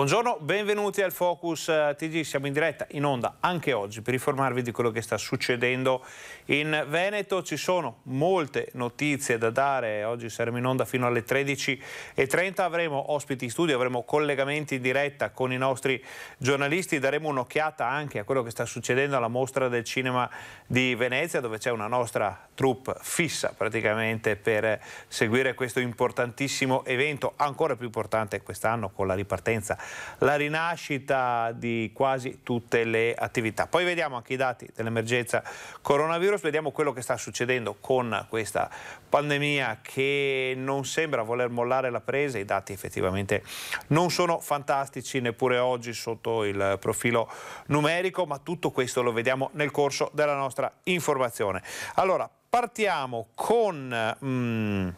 Buongiorno, benvenuti al Focus eh, TG, siamo in diretta in onda anche oggi per informarvi di quello che sta succedendo in Veneto, ci sono molte notizie da dare, oggi saremo in onda fino alle 13.30, avremo ospiti in studio, avremo collegamenti in diretta con i nostri giornalisti, daremo un'occhiata anche a quello che sta succedendo alla mostra del cinema di Venezia dove c'è una nostra troupe fissa praticamente per seguire questo importantissimo evento, ancora più importante quest'anno con la ripartenza la rinascita di quasi tutte le attività. Poi vediamo anche i dati dell'emergenza coronavirus, vediamo quello che sta succedendo con questa pandemia che non sembra voler mollare la presa, i dati effettivamente non sono fantastici neppure oggi sotto il profilo numerico, ma tutto questo lo vediamo nel corso della nostra informazione. Allora, partiamo con... Mm,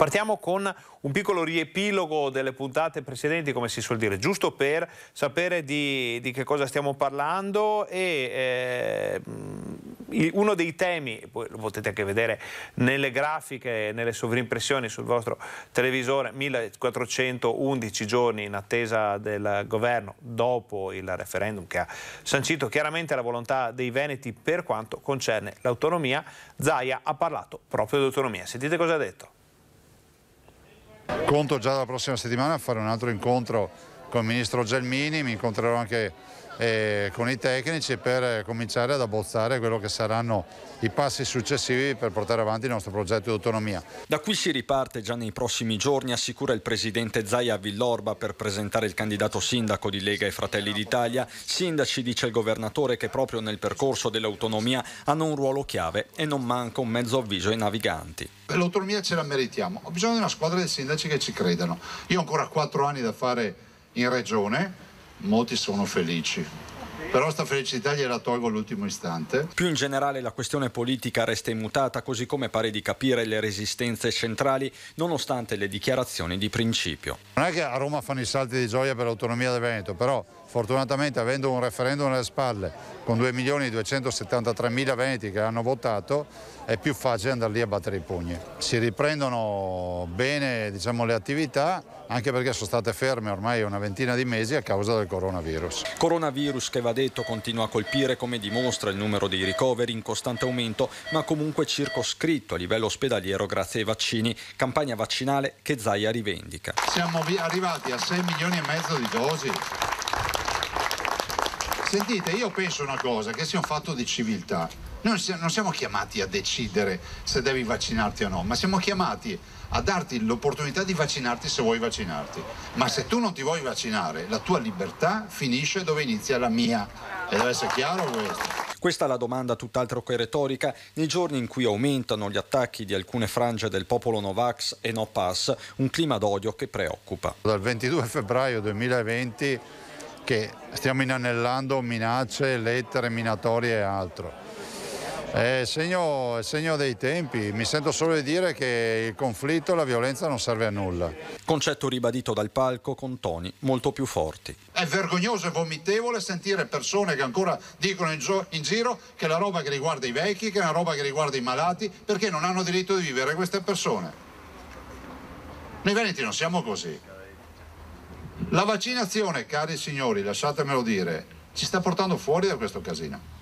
Partiamo con un piccolo riepilogo delle puntate precedenti, come si suol dire, giusto per sapere di, di che cosa stiamo parlando e eh, uno dei temi, poi lo potete anche vedere nelle grafiche, nelle sovrimpressioni sul vostro televisore, 1411 giorni in attesa del governo dopo il referendum che ha sancito chiaramente la volontà dei Veneti per quanto concerne l'autonomia, Zaia ha parlato proprio di autonomia. Sentite cosa ha detto. Conto già la prossima settimana a fare un altro incontro con il ministro Gelmini, mi incontrerò anche eh, con i tecnici per eh, cominciare ad abbozzare quello che saranno i passi successivi per portare avanti il nostro progetto di autonomia. Da qui si riparte già nei prossimi giorni, assicura il presidente Zaia Villorba per presentare il candidato sindaco di Lega e Fratelli d'Italia. Sindaci, dice il governatore, che proprio nel percorso dell'autonomia hanno un ruolo chiave e non manca un mezzo avviso ai naviganti. L'autonomia ce la meritiamo, ho bisogno di una squadra di sindaci che ci credano. Io ho ancora quattro anni da fare in regione, molti sono felici. Però sta felicità gliela tolgo all'ultimo istante. Più in generale la questione politica resta immutata, così come pare di capire le resistenze centrali, nonostante le dichiarazioni di principio. Non è che a Roma fanno i salti di gioia per l'autonomia del Veneto, però Fortunatamente avendo un referendum alle spalle con 2.273.000 veneti che hanno votato è più facile andare lì a battere i pugni. Si riprendono bene diciamo, le attività anche perché sono state ferme ormai una ventina di mesi a causa del coronavirus. Coronavirus che va detto continua a colpire come dimostra il numero dei ricoveri in costante aumento ma comunque circoscritto a livello ospedaliero grazie ai vaccini, campagna vaccinale che Zaia rivendica. Siamo arrivati a 6 milioni e mezzo di dosi Sentite, io penso una cosa, che sia un fatto di civiltà. Noi non siamo chiamati a decidere se devi vaccinarti o no, ma siamo chiamati a darti l'opportunità di vaccinarti se vuoi vaccinarti. Ma se tu non ti vuoi vaccinare, la tua libertà finisce dove inizia la mia. E deve essere chiaro questo. Questa è la domanda tutt'altro che retorica. Nei giorni in cui aumentano gli attacchi di alcune frange del popolo Novax e No Pass, un clima d'odio che preoccupa. Dal 22 febbraio 2020 che stiamo inanellando minacce, lettere, minatorie e altro. È segno, è segno, dei tempi, mi sento solo di dire che il conflitto, la violenza non serve a nulla. Concetto ribadito dal palco con toni molto più forti. È vergognoso e vomitevole sentire persone che ancora dicono in, giro, in giro che la roba che riguarda i vecchi, che è una roba che riguarda i malati, perché non hanno diritto di vivere queste persone. Noi veneti non siamo così. La vaccinazione, cari signori, lasciatemelo dire, ci sta portando fuori da questo casino.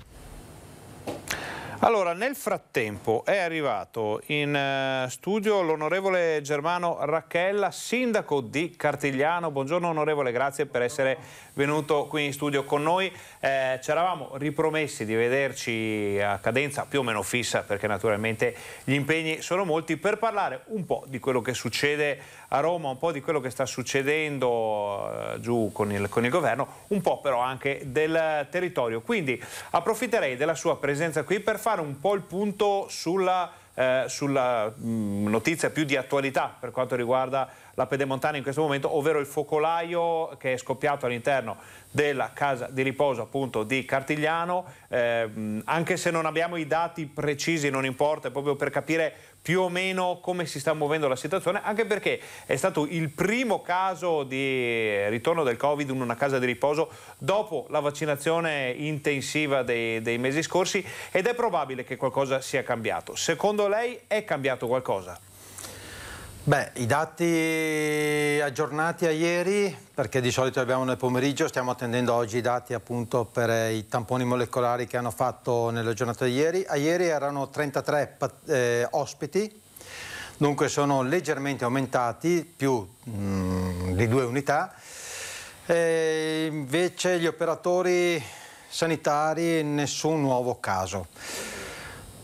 Allora, nel frattempo è arrivato in eh, studio l'onorevole Germano Racchella, sindaco di Cartigliano. Buongiorno onorevole, grazie per essere venuto qui in studio con noi. Eh, ci eravamo ripromessi di vederci a cadenza più o meno fissa perché naturalmente gli impegni sono molti per parlare un po' di quello che succede a Roma, un po' di quello che sta succedendo eh, giù con il, con il, governo, un po' però anche del territorio. Quindi approfitterei della sua presenza qui per fare un po' il punto sulla eh, sulla mh, mm, notizia più di attualità per quanto riguarda la pedemontana in questo momento, ovvero il focolaio che è scoppiato all'interno della casa di riposo appunto di Cartigliano, eh, mm, anche se non abbiamo i dati precisi non importa, è proprio per capire più o meno come si sta muovendo la situazione, anche perché è stato il primo caso di ritorno del Covid in una casa di riposo dopo la vaccinazione intensiva dei, dei mesi scorsi ed è probabile che qualcosa sia cambiato. Secondo lei è cambiato qualcosa? Beh, i dati aggiornati a ieri, perché di solito li abbiamo nel pomeriggio, stiamo attendendo oggi i dati appunto per i tamponi molecolari che hanno fatto nella giornata di ieri. A ieri erano 33 eh, ospiti, dunque sono leggermente aumentati, più mh, mm, di due unità. E invece gli operatori sanitari, nessun nuovo caso.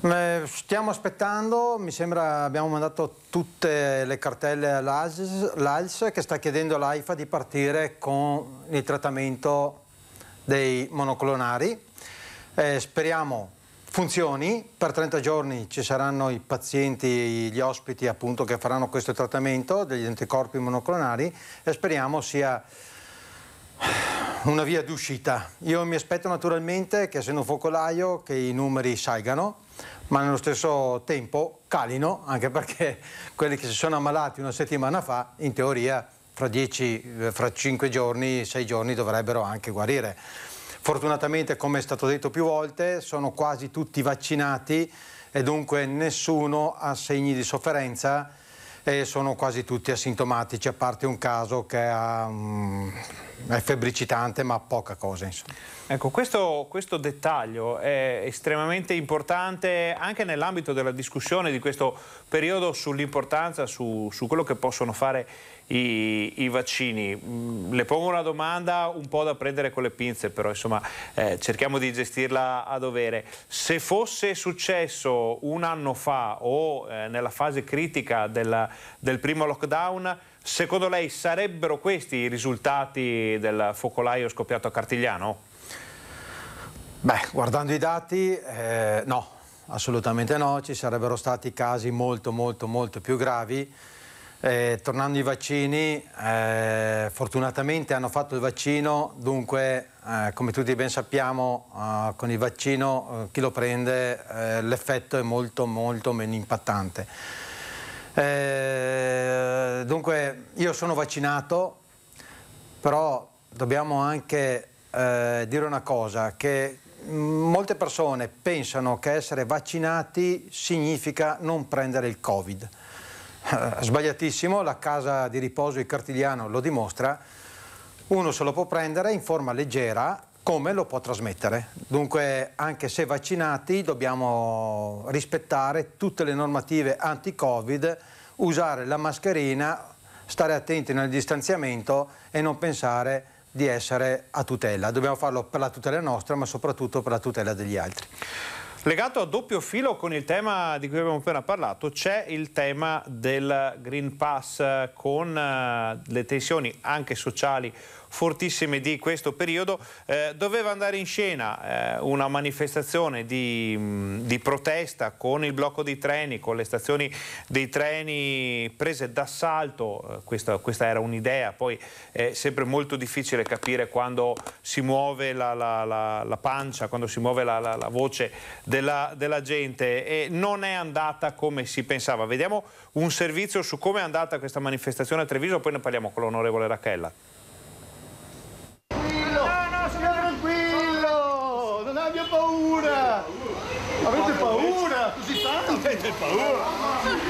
Eh, stiamo aspettando, mi sembra abbiamo mandato tutte le cartelle all'ALS che sta chiedendo all'AIFA di partire con il trattamento dei monoclonari. Eh, speriamo funzioni, per 30 giorni ci saranno i pazienti, gli ospiti appunto che faranno questo trattamento degli anticorpi monoclonari e speriamo sia una via d'uscita. Io mi aspetto naturalmente che essendo un focolaio che i numeri salgano ma nello stesso tempo calino, anche perché quelli che si sono ammalati una settimana fa, in teoria fra, 10, eh, fra 5 giorni, sei giorni dovrebbero anche guarire. Fortunatamente, come è stato detto più volte, sono quasi tutti vaccinati e dunque nessuno ha segni di sofferenza e sono quasi tutti asintomatici, a parte un caso che ha, um, è febbricitante ma poca cosa. Insomma. Ecco, questo, questo, dettaglio è estremamente importante anche nell'ambito della discussione di questo periodo sull'importanza, su, su quello che possono fare i i, i vaccini. Mm, le pongo una domanda un po' da prendere con le pinze, però insomma eh, cerchiamo di gestirla a dovere. Se fosse successo un anno fa o eh, nella fase critica della, del primo lockdown, secondo lei sarebbero questi i risultati del focolaio scoppiato a Cartigliano? Beh, guardando i dati, eh, no, assolutamente no, ci sarebbero stati casi molto molto molto più gravi eh, tornando ai vaccini, eh, fortunatamente hanno fatto il vaccino, dunque eh, come tutti ben sappiamo eh, con il vaccino eh, chi lo prende eh, l'effetto è molto molto meno impattante. dunque io sono vaccinato, però dobbiamo anche dire una cosa, che molte persone pensano che essere vaccinati significa non prendere il Covid. Eh, sbagliatissimo, la casa di riposo di Cartigliano lo dimostra, uno se lo può prendere in forma leggera come lo può trasmettere. Dunque anche se vaccinati dobbiamo rispettare tutte le normative anti-Covid, usare la mascherina, stare attenti nel distanziamento e non pensare di essere a tutela. Dobbiamo farlo per la tutela nostra ma soprattutto per la tutela degli altri. Legato a doppio filo con il tema di cui abbiamo appena parlato, c'è il tema del Green Pass con eh, le tensioni anche sociali fortissime di questo periodo, eh, doveva andare in scena eh, una manifestazione di, mm, di, protesta con il blocco dei treni, con le stazioni dei treni prese d'assalto, eh, questa, questa, era un'idea, poi è sempre molto difficile capire quando si muove la, la, la, la pancia, quando si muove la, voce della, della gente e non è andata come si pensava. Vediamo un servizio su come è andata questa manifestazione a Treviso, poi ne parliamo con l'onorevole Rachella. paura! Avete paura? Così tanto avete paura!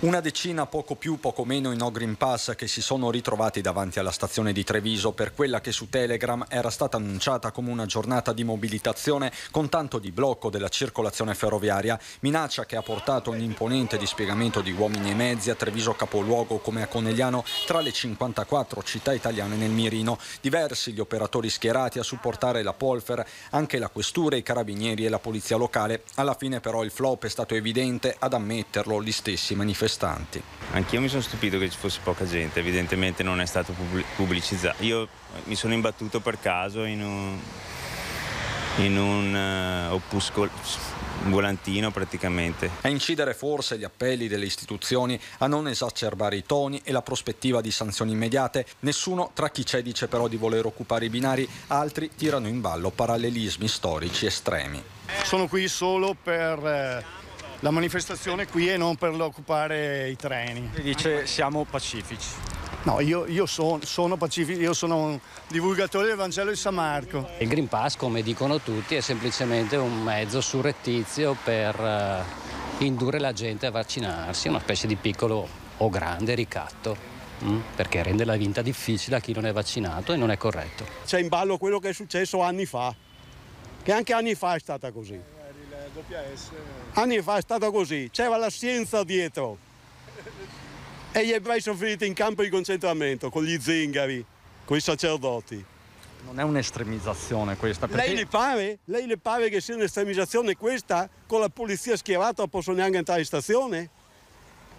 Una decina, poco più, poco meno, i no Green Pass che si sono ritrovati davanti alla stazione di Treviso per quella che su Telegram era stata annunciata come una giornata di mobilitazione con tanto di blocco della circolazione ferroviaria, minaccia che ha portato un imponente dispiegamento di uomini e mezzi a Treviso capoluogo come a Conegliano tra le 54 città italiane nel mirino. Diversi gli operatori schierati a supportare la Polfer, anche la questura, i carabinieri e la polizia locale. Alla fine però il flop è stato evidente ad ammetterlo gli stessi manifestanti manifestanti. Anch'io mi sono stupito che ci fosse poca gente, evidentemente non è stato pubblicizzato. Io mi sono imbattuto per caso in un, in un uh, eh, opuscolo, un volantino praticamente. A incidere forse gli appelli delle istituzioni a non esacerbare i toni e la prospettiva di sanzioni immediate. Nessuno tra chi c'è dice però di voler occupare i binari, altri tirano in ballo parallelismi storici estremi. Sono qui solo per eh, la manifestazione qui e non per occupare i treni. E dice siamo pacifici. No, io, io son, sono pacifico, io sono un divulgatore del Vangelo di San Marco. Il Green Pass, come dicono tutti, è semplicemente un mezzo surrettizio per eh, indurre la gente a vaccinarsi, una specie di piccolo o grande ricatto mm? perché rende la vinta difficile a chi non è vaccinato e non è corretto. C'è in ballo quello che è successo anni fa, che anche anni fa è stata così doppia S. Anni fa è stato così, c'era la scienza dietro. e gli ebrei sono finiti in campo di concentramento con gli zingari, con i sacerdoti. Non è un'estremizzazione questa. Perché... Lei, le pare? Lei le pare che sia un'estremizzazione questa? Con la polizia schierata posso neanche entrare in stazione?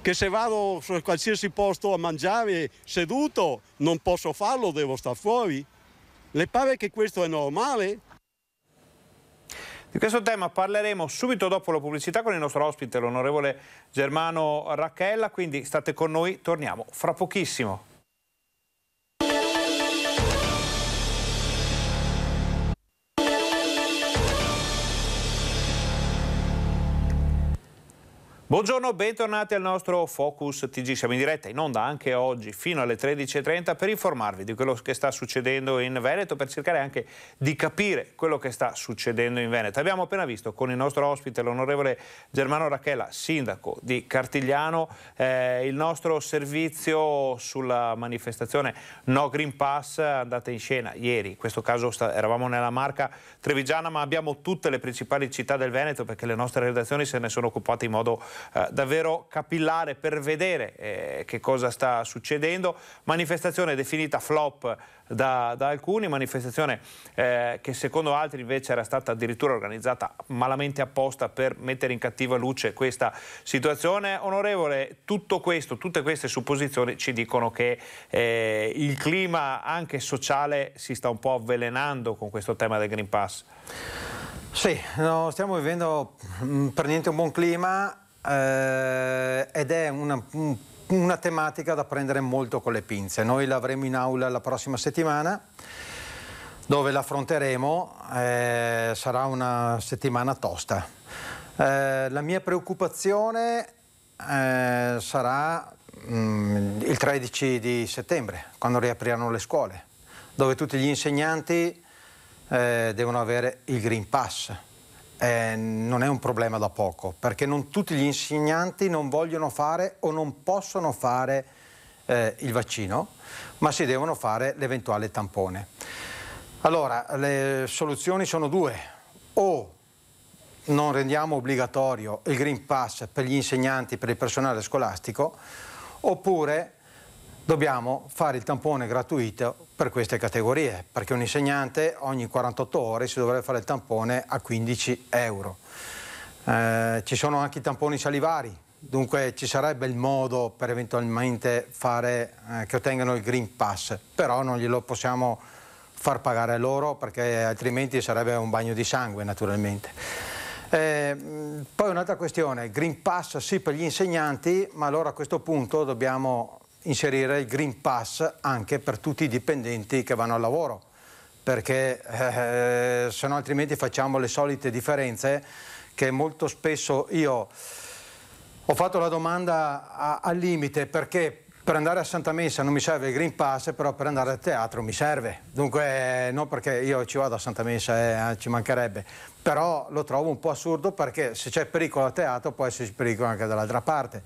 Che se vado su qualsiasi posto a mangiare seduto non posso farlo, devo stare fuori? Le pare che questo è normale? Di questo tema parleremo subito dopo la pubblicità con il nostro ospite, l'onorevole Germano Racchella, quindi state con noi, torniamo fra pochissimo. Buongiorno, bentornati al nostro Focus TG. Siamo in diretta in onda anche oggi fino alle 13.30 per informarvi di quello che sta succedendo in Veneto, per cercare anche di capire quello che sta succedendo in Veneto. Abbiamo appena visto con il nostro ospite, l'onorevole Germano Rachela, sindaco di Cartigliano, eh, il nostro servizio sulla manifestazione No Green Pass, andata in scena ieri. In questo caso eravamo nella marca trevigiana, ma abbiamo tutte le principali città del Veneto perché le nostre redazioni se ne sono occupate in modo eh, davvero capillare per vedere eh, che cosa sta succedendo. Manifestazione definita flop da, da alcuni, manifestazione eh, che secondo altri invece era stata addirittura organizzata malamente apposta per mettere in cattiva luce questa situazione. Onorevole, tutto questo, tutte queste supposizioni ci dicono che eh, il clima anche sociale si sta un po' avvelenando con questo tema del Green Pass. Sì, no, stiamo vivendo mm, per niente un buon clima eh, ed è una, una tematica da prendere molto con le pinze. Noi l'avremo in aula la prossima settimana dove l'affronteremo, eh, sarà una settimana tosta. Eh, la mia preoccupazione eh, sarà mh, mm, il 13 di settembre, quando riapriranno le scuole, dove tutti gli insegnanti eh, devono avere il Green Pass eh, non è un problema da poco, perché non tutti gli insegnanti non vogliono fare o non possono fare eh, il vaccino, ma si devono fare l'eventuale tampone. Allora, le soluzioni sono due. O non rendiamo obbligatorio il Green Pass per gli insegnanti, per il personale scolastico, oppure dobbiamo fare il tampone gratuito per queste categorie, perché un insegnante ogni 48 ore si dovrebbe fare il tampone a 15 euro. Eh, ci sono anche i tamponi salivari, dunque ci sarebbe il modo per eventualmente fare eh, che ottengano il Green Pass, però non glielo possiamo far pagare loro perché altrimenti sarebbe un bagno di sangue naturalmente. Eh, poi un'altra questione, Green Pass sì per gli insegnanti, ma allora a questo punto dobbiamo inserire il Green Pass anche per tutti i dipendenti che vanno al lavoro, perché eh, se no altrimenti facciamo le solite differenze che molto spesso io ho fatto la domanda al limite perché per andare a Santa Messa non mi serve il Green Pass, però per andare a teatro mi serve. Dunque, eh, non perché io ci vado a Santa Messa, eh, ci mancherebbe, però lo trovo un po' assurdo perché se c'è pericolo a teatro può esserci pericolo anche dall'altra parte.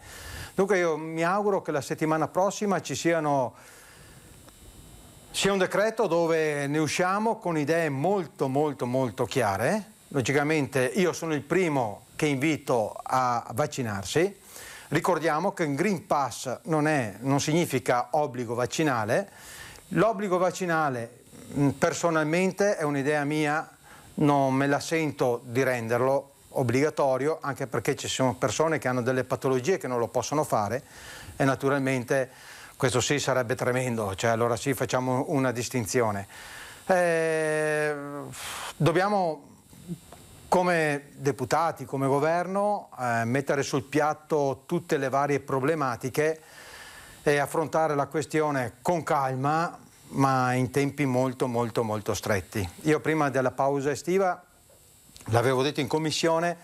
Dunque io mi auguro che la settimana prossima ci siano sia un decreto dove ne usciamo con idee molto molto molto chiare. Logicamente io sono il primo che invito a vaccinarsi. Ricordiamo che un Green Pass non, è, non significa obbligo vaccinale. L'obbligo vaccinale personalmente è un'idea mia, non me la sento di renderlo obbligatorio anche perché ci sono persone che hanno delle patologie che non lo possono fare e naturalmente questo sì sarebbe tremendo, cioè allora sì facciamo una distinzione. Eh, dobbiamo come deputati, come governo, eh, mettere sul piatto tutte le varie problematiche e affrontare la questione con calma, ma in tempi molto molto molto stretti. Io prima della pausa estiva l'avevo detto in commissione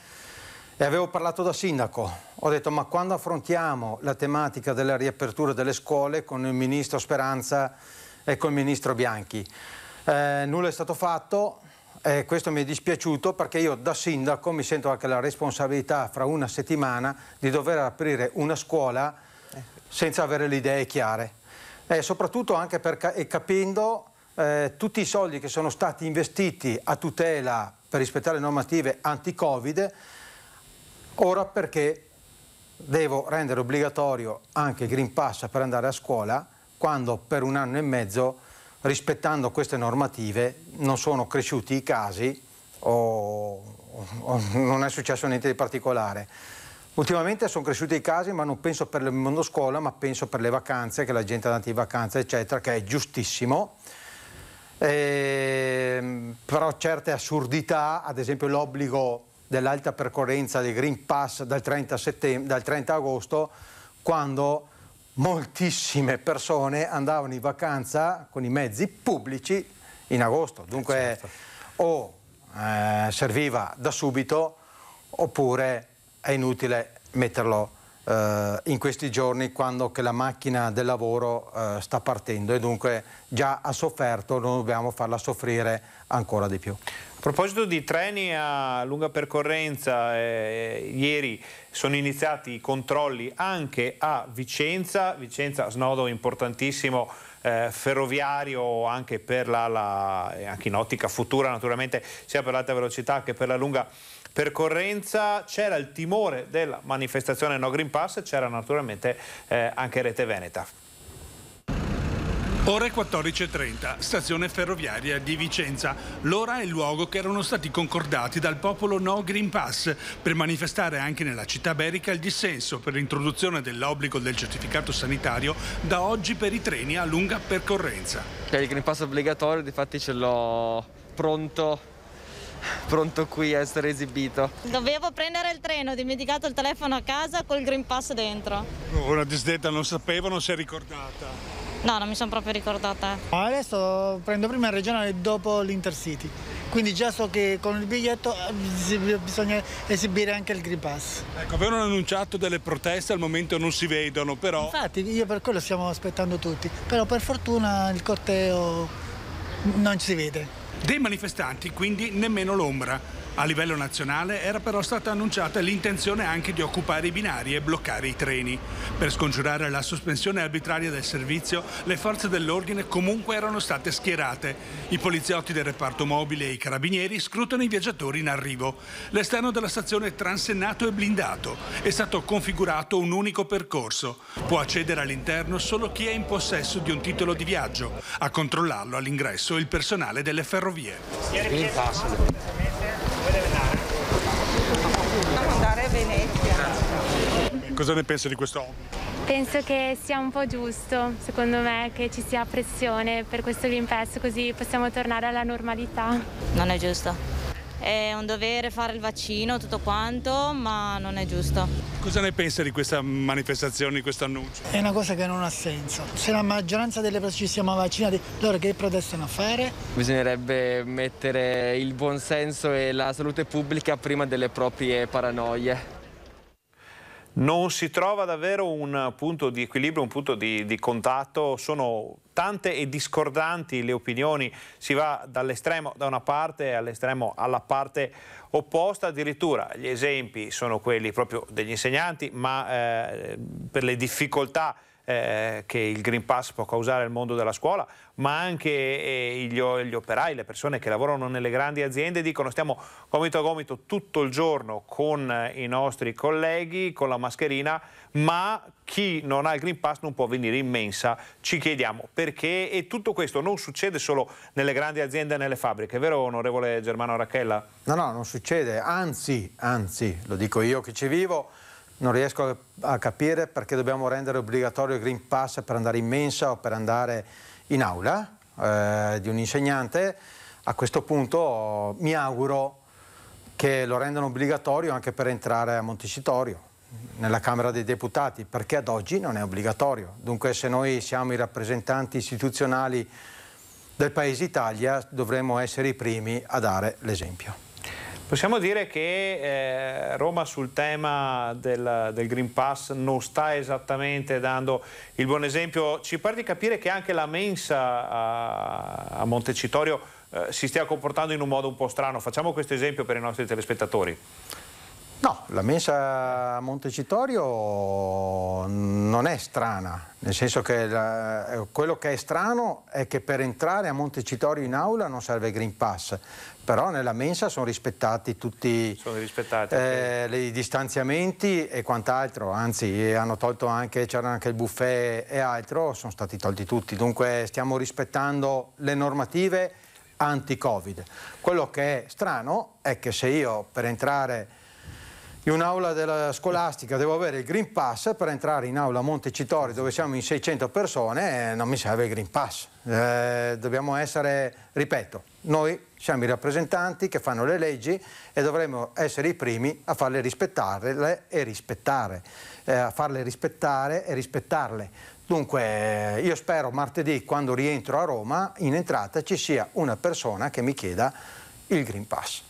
e avevo parlato da sindaco. Ho detto ma quando affrontiamo la tematica della riapertura delle scuole con il ministro Speranza e con il ministro Bianchi? Eh, nulla è stato fatto, eh, questo mi è dispiaciuto perché io da sindaco mi sento anche la responsabilità fra una settimana di dover aprire una scuola senza avere le idee chiare. Eh, soprattutto anche per, capendo eh, tutti i soldi che sono stati investiti a tutela per rispettare le normative anti-Covid, ora perché devo rendere obbligatorio anche il Green Pass per andare a scuola, quando per un anno e mezzo, rispettando queste normative, non sono cresciuti i casi o, o non è successo niente di particolare. Ultimamente sono cresciuti i casi, ma non penso per il mondo scuola, ma penso per le vacanze, che la gente è andata in vacanza, eccetera, che è giustissimo eh, però certe assurdità, ad esempio l'obbligo dell'alta percorrenza del Green Pass dal 30, dal 30 agosto, quando moltissime persone andavano in vacanza con i mezzi pubblici in agosto. Dunque certo. o eh, serviva da subito oppure è inutile metterlo eh, in questi giorni quando la macchina del lavoro eh, sta partendo e dunque già ha sofferto, non dobbiamo farla soffrire ancora di più. A proposito di treni a lunga percorrenza, eh, eh ieri sono iniziati i controlli anche a Vicenza, Vicenza snodo importantissimo eh, ferroviario anche, la, la, eh, anche in ottica futura naturalmente sia per l'alta velocità che per la lunga percorrenza, c'era il timore della manifestazione No Green Pass e c'era naturalmente eh, anche Rete Veneta. Ore 14.30, stazione ferroviaria di Vicenza. L'ora e il luogo che erano stati concordati dal popolo No Green Pass per manifestare anche nella città berica il dissenso per l'introduzione dell'obbligo del certificato sanitario da oggi per i treni a lunga percorrenza. Cioè, il Green Pass obbligatorio, difatti ce l'ho pronto pronto qui a essere esibito. Dovevo prendere il treno, ho dimenticato il telefono a casa col Green Pass dentro. Una disdetta non sapevo, non si è ricordata. No, non mi sono proprio ricordata. Adesso prendo prima il regionale e dopo l'Intercity, quindi già so che con il biglietto eh, bisogna esibire anche il Green Pass. Ecco, avevano annunciato delle proteste, al momento non si vedono però. Infatti, io per quello stiamo aspettando tutti, però per fortuna il corteo non si vede. Dei manifestanti quindi nemmeno l'ombra. A livello nazionale era però stata annunciata l'intenzione anche di occupare i binari e bloccare i treni. Per scongiurare la sospensione arbitraria del servizio, le forze dell'ordine comunque erano state schierate. I poliziotti del reparto mobile e i carabinieri scrutano i viaggiatori in arrivo. L'esterno della stazione è transennato e blindato. È stato configurato un unico percorso. Può accedere all'interno solo chi è in possesso di un titolo di viaggio. A controllarlo all'ingresso il personale delle ferrovie. Venezia. Cosa ne pensi di questo hobby? Penso che sia un po' giusto, secondo me, che ci sia pressione per questo Green Pass, così possiamo tornare alla normalità. Non è giusto è un dovere fare il vaccino, tutto quanto, ma non è giusto. Cosa ne pensa di questa manifestazione, di questo annuncio? È una cosa che non ha senso. Se la maggioranza delle persone ci siamo vaccinate, allora che protestano a fare? Bisognerebbe mettere il buonsenso e la salute pubblica prima delle proprie paranoie non si trova davvero un punto di equilibrio, un punto di, di contatto, sono tante e discordanti le opinioni, si va dall'estremo da una parte all'estremo alla parte opposta, addirittura gli esempi sono quelli proprio degli insegnanti, ma eh, per le difficoltà eh, che il Green Pass può causare al mondo della scuola, ma anche eh, gli, gli, operai, le persone che lavorano nelle grandi aziende dicono stiamo gomito a gomito tutto il giorno con eh, i nostri colleghi, con la mascherina, ma chi non ha il Green Pass non può venire in mensa, ci chiediamo perché e tutto questo non succede solo nelle grandi aziende e nelle fabbriche, vero onorevole Germano Racchella? No, no, non succede, anzi, anzi, lo dico io che ci vivo, non riesco a capire perché dobbiamo rendere obbligatorio il Green Pass per andare in mensa o per andare in aula eh, di un insegnante. A questo punto mi auguro che lo rendano obbligatorio anche per entrare a Montecitorio, nella Camera dei Deputati, perché ad oggi non è obbligatorio. Dunque se noi siamo i rappresentanti istituzionali del Paese Italia dovremmo essere i primi a dare l'esempio. Possiamo dire che eh, Roma sul tema del, del, Green Pass non sta esattamente dando il buon esempio. Ci pare di capire che anche la mensa a, a Montecitorio eh, si stia comportando in un modo un po' strano. Facciamo questo esempio per i nostri telespettatori. No, la mensa a Montecitorio non è strana, nel senso che la, eh, quello che è strano è che per entrare a Montecitorio in aula non serve Green Pass, però nella mensa sono rispettati tutti sono rispettati, eh, sì. i distanziamenti e quant'altro, anzi hanno tolto anche, c'era anche il buffet e altro, sono stati tolti tutti, dunque stiamo rispettando le normative anti-Covid. Quello che è strano è che se io per entrare in un'aula della scolastica devo avere il Green Pass per entrare in aula a Montecitorio dove siamo in 600 persone eh, non mi serve il Green Pass eh, dobbiamo essere, ripeto noi siamo i rappresentanti che fanno le leggi e dovremmo essere i primi a farle rispettare e rispettare eh, a farle rispettare e rispettarle dunque io spero martedì quando rientro a Roma in entrata ci sia una persona che mi chieda il Green Pass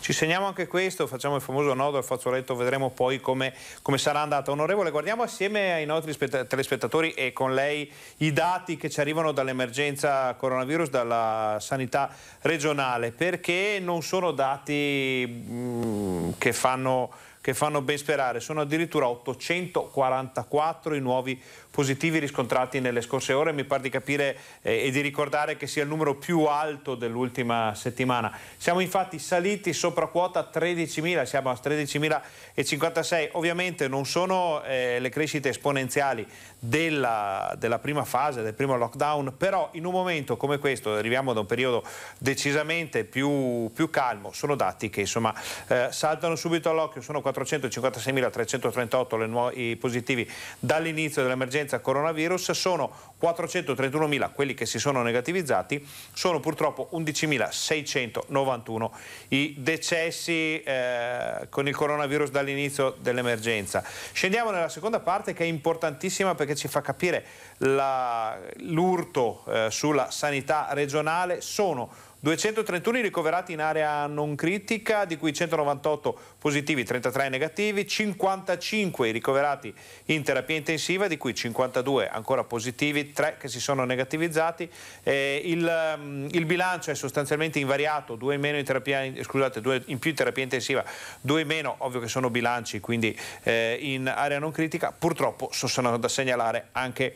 ci segniamo anche questo, facciamo il famoso nodo al fazzoletto, vedremo poi come, come sarà andata. Onorevole, guardiamo assieme ai nostri telespettatori e con lei i dati che ci arrivano dall'emergenza coronavirus, dalla sanità regionale, perché non sono dati mh, mm, che fanno che fanno ben sperare. Sono addirittura 844 i nuovi positivi riscontrati nelle scorse ore. Mi pare di capire eh, e di ricordare che sia il numero più alto dell'ultima settimana. Siamo infatti saliti sopra quota 13.000, siamo a 13.056. Ovviamente non sono eh, le crescite esponenziali della, della prima fase, del primo lockdown, però in un momento come questo, arriviamo da un periodo decisamente più, più calmo, sono dati che insomma eh, saltano subito all'occhio, sono 4 456.338 i positivi dall'inizio dell'emergenza coronavirus, sono 431.000 quelli che si sono negativizzati, sono purtroppo 11.691 i decessi eh, con il coronavirus dall'inizio dell'emergenza. Scendiamo nella seconda parte che è importantissima perché ci fa capire l'urto eh, sulla sanità regionale. Sono 231 ricoverati in area non critica, di cui 198 positivi, 33 negativi, 55 ricoverati in terapia intensiva, di cui 52 ancora positivi, 3 che si sono negativizzati. Eh, il, mm, il, bilancio è sostanzialmente invariato, 2 in, in, terapia, scusate, 2 in più in terapia intensiva, 2 in meno, ovvio che sono bilanci, quindi eh, in area non critica. Purtroppo sono da segnalare anche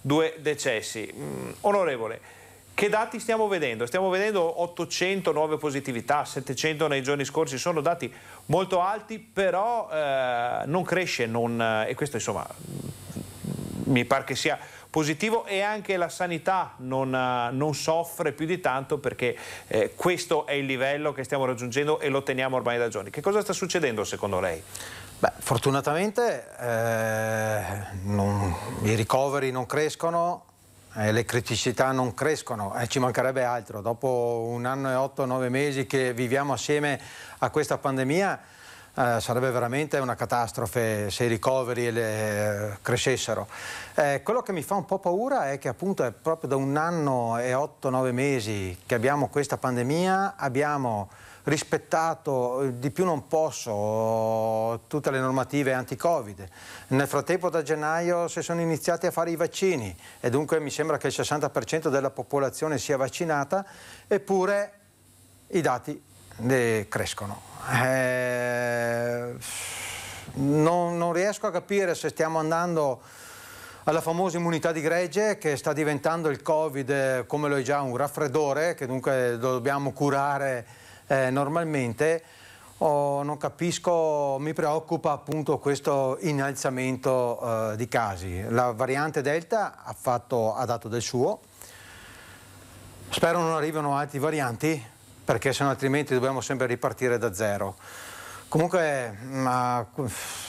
due decessi. Mm, onorevole, che dati stiamo vedendo? Stiamo vedendo 800 nuove positività, 700 nei giorni scorsi, sono dati molto alti, però eh, non cresce non, eh, e questo insomma mm, mi pare che sia positivo e anche la sanità non, eh, non soffre più di tanto perché eh, questo è il livello che stiamo raggiungendo e lo teniamo ormai da giorni. Che cosa sta succedendo secondo lei? Beh, fortunatamente eh, non, i ricoveri non crescono, eh, le criticità non crescono, eh, ci mancherebbe altro. Dopo un anno e otto, nove mesi che viviamo assieme a questa pandemia, eh, sarebbe veramente una catastrofe se i ricoveri eh, crescessero. Eh, quello che mi fa un po' paura è che appunto è proprio da un anno e 8-9 mesi che abbiamo questa pandemia, abbiamo rispettato eh, di più non posso tutte le normative anti-covid. Nel frattempo da gennaio si sono iniziati a fare i vaccini e dunque mi sembra che il 60% della popolazione sia vaccinata, eppure i dati crescono. Eh, non, non riesco a capire se stiamo andando alla famosa immunità di gregge che sta diventando il Covid eh, come lo è già un raffreddore che dunque dobbiamo curare eh, normalmente. Oh, non capisco, mi preoccupa appunto questo innalzamento eh, di casi. La variante Delta ha, fatto, ha dato del suo, spero non arrivino altri varianti, perché sennò altrimenti dobbiamo sempre ripartire da zero. Comunque,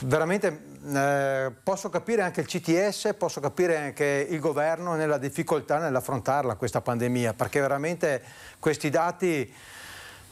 veramente eh, posso capire anche il CTS, posso capire anche il governo nella difficoltà nell'affrontarla questa pandemia, perché veramente questi dati,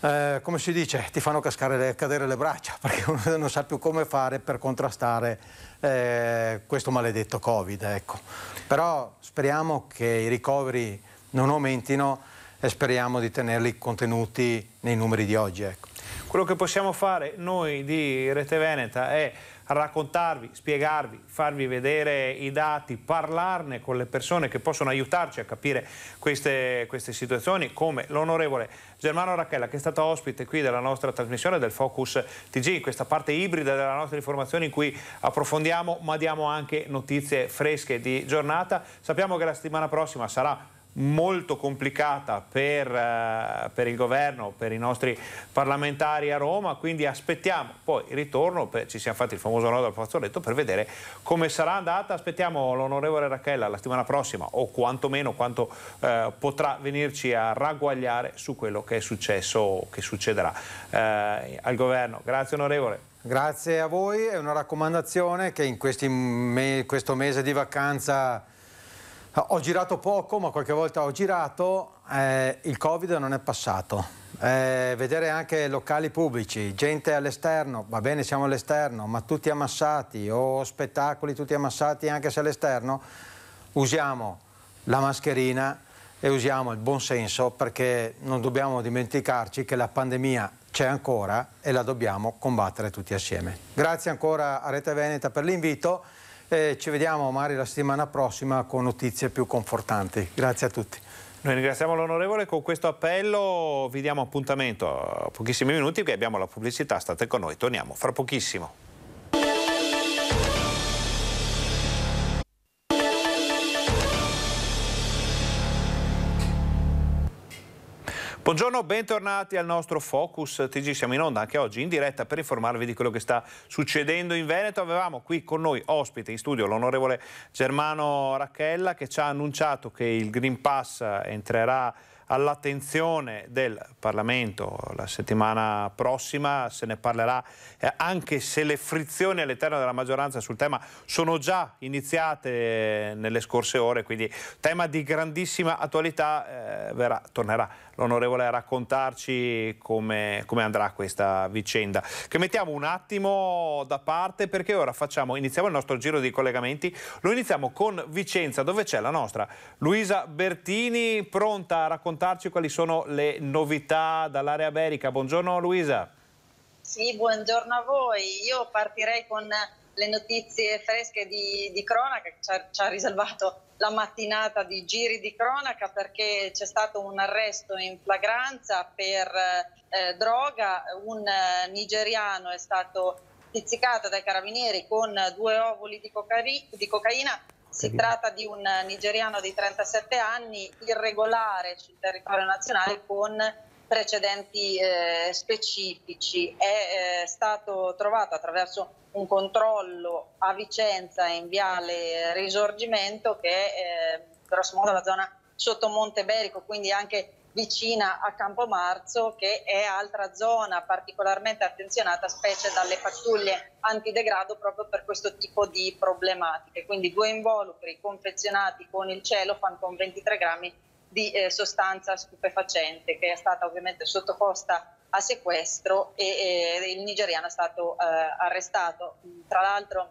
eh, come si dice, ti fanno le, cadere le braccia, perché uno non sa più come fare per contrastare eh, questo maledetto Covid. Ecco. Però speriamo che i ricoveri non aumentino e speriamo di tenerli contenuti nei numeri di oggi. Ecco. Quello che possiamo fare noi di Rete Veneta è raccontarvi, spiegarvi, farvi vedere i dati, parlarne con le persone che possono aiutarci a capire queste, queste situazioni, come l'onorevole Germano Racchella che è stata ospite qui della nostra trasmissione del Focus TG, questa parte ibrida della nostra informazione in cui approfondiamo ma diamo anche notizie fresche di giornata. Sappiamo che la settimana prossima sarà molto complicata per, eh, per, il governo, per i nostri parlamentari a Roma, quindi aspettiamo poi il ritorno, per, ci siamo fatti il famoso nodo al fazzoletto per vedere come sarà andata, aspettiamo l'onorevole Rachella la settimana prossima o quantomeno quanto eh, potrà venirci a ragguagliare su quello che è successo o che succederà eh, al governo. Grazie onorevole. Grazie a voi, è una raccomandazione che in questi, me, questo mese di vacanza ho girato poco, ma qualche volta ho girato, eh, il Covid non è passato. Eh, vedere anche locali pubblici, gente all'esterno, va bene siamo all'esterno, ma tutti ammassati o spettacoli tutti ammassati anche se all'esterno, usiamo la mascherina e usiamo il buon senso perché non dobbiamo dimenticarci che la pandemia c'è ancora e la dobbiamo combattere tutti assieme. Grazie ancora a Rete Veneta per l'invito. E ci vediamo magari la settimana prossima con notizie più confortanti. Grazie a tutti. Noi ringraziamo l'onorevole, con questo appello vi diamo appuntamento a pochissimi minuti che abbiamo la pubblicità, state con noi, torniamo fra pochissimo. Buongiorno, bentornati al nostro Focus TG. Siamo in onda anche oggi in diretta per informarvi di quello che sta succedendo in Veneto. Avevamo qui con noi ospite in studio l'onorevole Germano Racchella che ci ha annunciato che il Green Pass entrerà all'attenzione del Parlamento la settimana prossima, se ne parlerà eh, anche se le frizioni all'interno della maggioranza sul tema sono già iniziate eh, nelle scorse ore, quindi tema di grandissima attualità, eh, verrà, tornerà l'onorevole a raccontarci come, come, andrà questa vicenda, che mettiamo un attimo da parte perché ora facciamo, iniziamo il nostro giro di collegamenti, lo iniziamo con Vicenza dove c'è la nostra Luisa Bertini pronta a raccontarci raccontarci quali sono le novità dall'area berica. Buongiorno Luisa. Sì, buongiorno a voi. Io partirei con le notizie fresche di, di cronaca che ci ha, ci ha riservato la mattinata di giri di cronaca perché c'è stato un arresto in flagranza per eh, droga, un eh, nigeriano è stato pizzicato dai carabinieri con due ovuli di, cocaina si tratta di un nigeriano di 37 anni, irregolare sul territorio nazionale con precedenti eh, specifici. È eh, stato trovato attraverso un controllo a Vicenza in viale eh, Risorgimento, che è eh, grosso modo la zona sotto Monte Berico, quindi anche vicina a Campomarzo che è altra zona particolarmente attenzionata specie dalle pattuglie antidegrado proprio per questo tipo di problematiche. Quindi due involucri confezionati con il celofan con 23 grammi di eh, sostanza stupefacente che è stata ovviamente sottoposta a sequestro e, e il nigeriano è stato eh, arrestato. Tra l'altro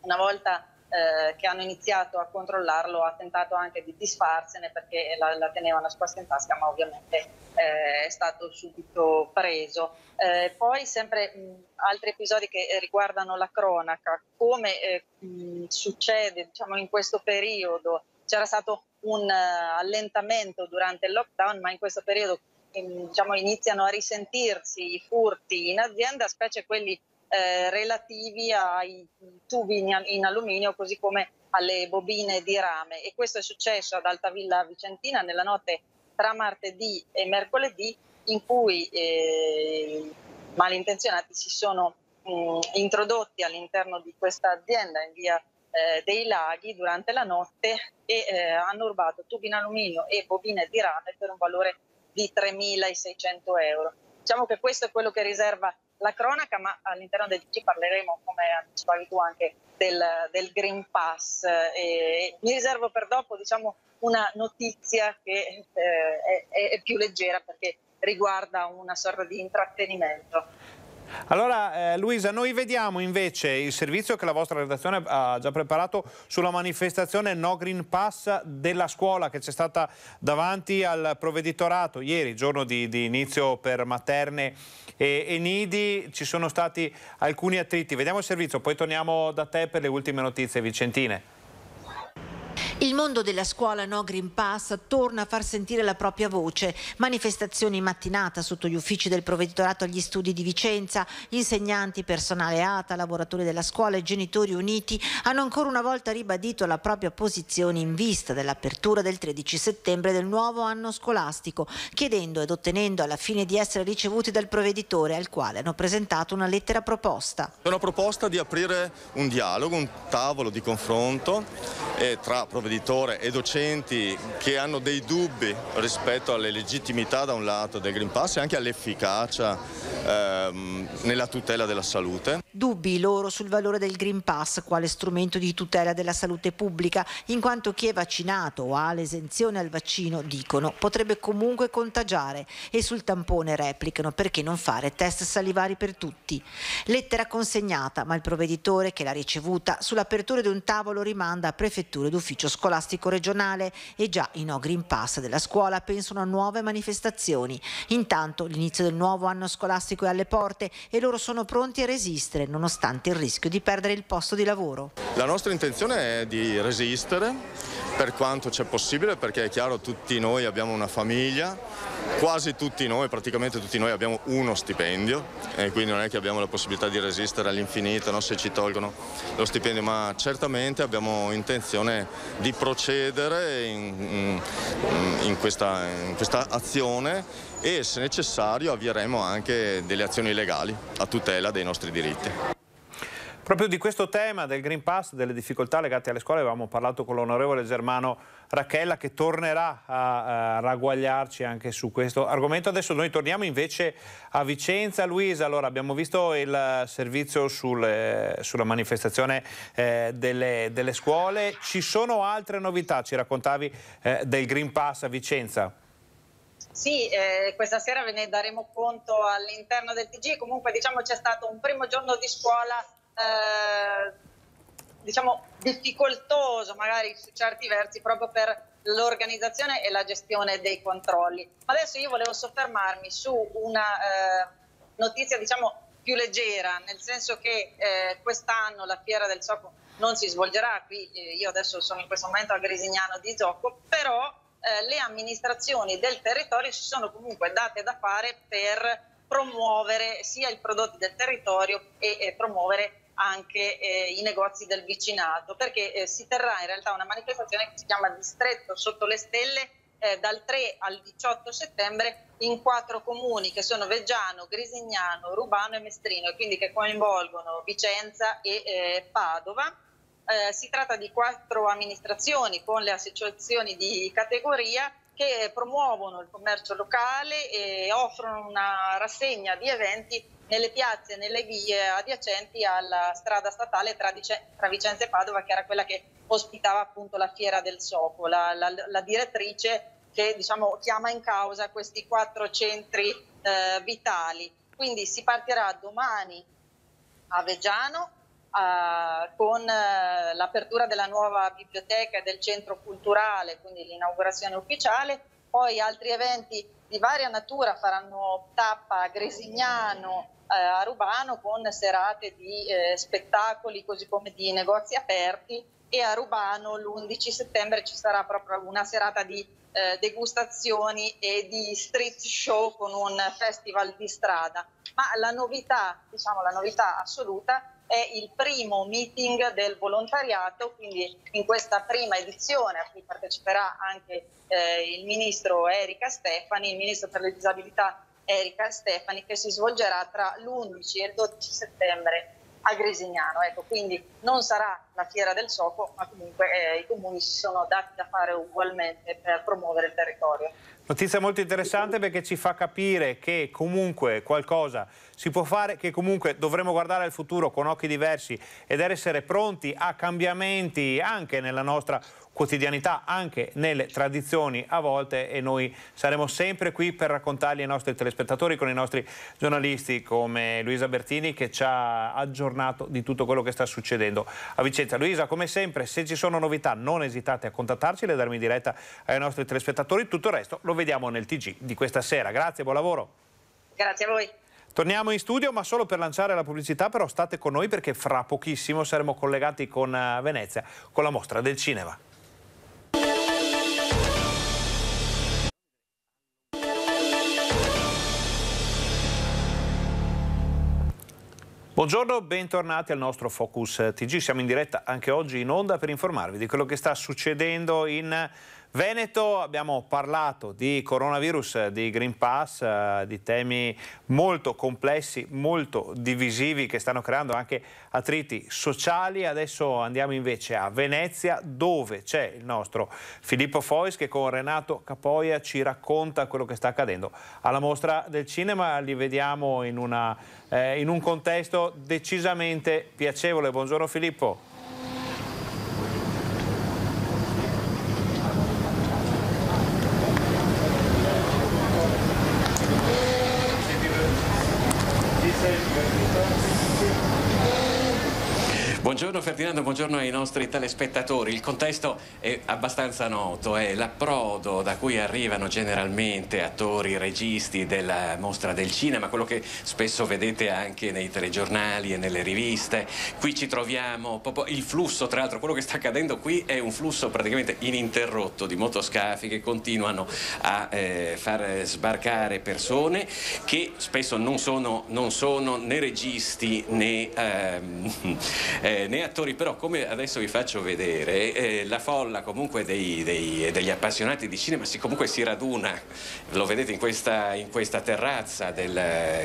una volta eh, che hanno iniziato a controllarlo ha tentato anche di disfarsene perché la, la tenevano nascosta in tasca ma ovviamente eh, è stato subito preso. Eh, poi sempre mh, altri episodi che eh, riguardano la cronaca, come eh, mh, succede diciamo, in questo periodo, c'era stato un uh, allentamento durante il lockdown ma in questo periodo in, diciamo, iniziano a risentirsi i furti in azienda, specie quelli eh, relativi ai tubi in, in, alluminio così come alle bobine di rame e questo è successo ad Altavilla Vicentina nella notte tra martedì e mercoledì in cui eh, malintenzionati si sono mh, mm, introdotti all'interno di questa azienda in via eh, dei laghi durante la notte e eh, hanno rubato tubi in alluminio e bobine di rame per un valore di 3.600 euro. Diciamo che questo è quello che riserva la cronaca, ma all'interno del TG parleremo, come anticipavi tu anche, del, del Green Pass. E mi riservo per dopo diciamo, una notizia che eh, è, è più leggera perché riguarda una sorta di intrattenimento. Allora eh, Luisa, noi vediamo invece il servizio che la vostra redazione ha già preparato sulla manifestazione No Green Pass della scuola che c'è stata davanti al provveditorato ieri, giorno di, di inizio per materne e, e, nidi, ci sono stati alcuni attriti. Vediamo il servizio, poi torniamo da te per le ultime notizie vicentine. Il mondo della scuola No Green Pass torna a far sentire la propria voce. Manifestazioni in mattinata sotto gli uffici del provveditorato agli studi di Vicenza. Gli insegnanti, personale ATA, lavoratori della scuola e genitori uniti hanno ancora una volta ribadito la propria posizione in vista dell'apertura del 13 settembre del nuovo anno scolastico, chiedendo ed ottenendo alla fine di essere ricevuti dal provveditore al quale hanno presentato una lettera proposta. È una proposta di aprire un dialogo, un tavolo di confronto eh, tra provveditori editore e docenti che hanno dei dubbi rispetto alle legittimità da un lato del Green Pass e anche all'efficacia ehm, nella tutela della salute. Dubbi loro sul valore del Green Pass quale strumento di tutela della salute pubblica, in quanto chi è vaccinato o ha l'esenzione al vaccino, dicono, potrebbe comunque contagiare e sul tampone replicano perché non fare test salivari per tutti. Lettera consegnata, ma il provveditore che l'ha ricevuta sull'apertura di un tavolo rimanda a prefetture d'ufficio scolastico regionale e già in no Green Pass della scuola pensano a nuove manifestazioni. Intanto l'inizio del nuovo anno scolastico è alle porte e loro sono pronti a resistere nonostante il rischio di perdere il posto di lavoro. La nostra intenzione è di resistere per quanto c'è possibile perché è chiaro tutti noi abbiamo una famiglia, quasi tutti noi, praticamente tutti noi abbiamo uno stipendio e quindi non è che abbiamo la possibilità di resistere all'infinito no? se ci tolgono lo stipendio, ma certamente abbiamo intenzione di procedere in, in, questa, in questa azione e se necessario avvieremo anche delle azioni legali a tutela dei nostri diritti. Proprio di questo tema del Green Pass, delle difficoltà legate alle scuole, avevamo parlato con l'onorevole Germano Rachella che tornerà a, a, ragguagliarci anche su questo argomento. Adesso noi torniamo invece a Vicenza. Luisa, allora abbiamo visto il servizio sul, sulla manifestazione eh, delle, delle, scuole. Ci sono altre novità, ci raccontavi, eh, del Green Pass a Vicenza? Sì, eh, questa sera ve ne daremo conto all'interno del TG, comunque diciamo c'è stato un primo giorno di scuola eh, diciamo difficoltoso magari su certi versi proprio per l'organizzazione e la gestione dei controlli. adesso io volevo soffermarmi su una eh, notizia diciamo più leggera, nel senso che eh, quest'anno la fiera del gioco non si svolgerà qui, eh, io adesso sono in questo momento a Grisignano di gioco, però eh, le amministrazioni del territorio si sono comunque date da fare per promuovere sia i prodotti del territorio e, e promuovere anche eh, i negozi del vicinato, perché eh, si terrà in realtà una manifestazione che si chiama Distretto sotto le stelle eh, dal 3 al 18 settembre in quattro comuni che sono Veggiano, Grisignano, Rubano e Mestrino, quindi che coinvolgono Vicenza e eh, Padova. Eh, si tratta di quattro amministrazioni con le associazioni di categoria che promuovono il commercio locale e offrono una rassegna di eventi nelle piazze e nelle vie adiacenti alla strada statale tra, tra, Vicenza e Padova, che era quella che ospitava appunto la Fiera del Sopo, la, la, la direttrice che diciamo, chiama in causa questi quattro centri eh, vitali. Quindi si partirà domani a Veggiano, Uh, con uh, l'apertura della nuova biblioteca e del centro culturale, quindi l'inaugurazione ufficiale, poi altri eventi di varia natura faranno tappa a Gresignano, uh, a Rubano con serate di spettacoli così come di negozi aperti e a Rubano l'11 settembre ci sarà proprio una serata di degustazioni e di street show con un festival di strada. Ma la novità, diciamo la novità assoluta, è il primo meeting del volontariato, quindi in questa prima edizione a cui parteciperà anche eh, il ministro Erika Stefani, il ministro per le disabilità Erika Stefani, che si svolgerà tra l'11 e il 12 settembre a Grisignano. Ecco, quindi non sarà la fiera del soco, ma comunque eh, i comuni si sono dati da fare ugualmente per promuovere il territorio. Notizia molto interessante perché ci fa capire che comunque qualcosa si può fare, che comunque dovremo guardare al futuro con occhi diversi ed essere pronti a cambiamenti anche nella nostra quotidianità, anche nelle tradizioni a volte e noi saremo sempre qui per raccontarli ai nostri telespettatori con i nostri giornalisti come Luisa Bertini che ci ha aggiornato di tutto quello che sta succedendo a Vicenza. Luisa, come sempre, se ci sono novità non esitate a contattarci, e daremo in diretta ai nostri telespettatori, tutto il resto lo vediamo nel TG di questa sera. Grazie, buon lavoro. Grazie a voi. Torniamo in studio ma solo per lanciare la pubblicità però state con noi perché fra pochissimo saremo collegati con eh, Venezia con la mostra del cinema. Buongiorno, bentornati al nostro Focus TG. Siamo in diretta anche oggi in onda per informarvi di quello che sta succedendo in Veneto, abbiamo parlato di coronavirus, di Green Pass, eh, di temi molto complessi, molto divisivi che stanno creando anche attriti sociali. Adesso andiamo invece a Venezia dove c'è il nostro Filippo Fois che con Renato Capoia ci racconta quello che sta accadendo alla mostra del cinema. Li vediamo in, una, eh, in un contesto decisamente piacevole. Buongiorno Filippo. Ferdinando, buongiorno ai nostri telespettatori. Il contesto è abbastanza noto, è l'approdo da cui arrivano generalmente attori, registi della mostra del cinema, quello che spesso vedete anche nei telegiornali e nelle riviste. Qui ci troviamo il flusso, tra l'altro quello che sta accadendo qui è un flusso praticamente ininterrotto di motoscafi che continuano a eh, far sbarcare persone che spesso non sono, non sono né registi né, ehm, eh, né attori spettatori, però come adesso vi faccio vedere, eh, la folla comunque dei, dei, degli appassionati di cinema si, comunque si raduna, lo vedete in questa, in questa terrazza del,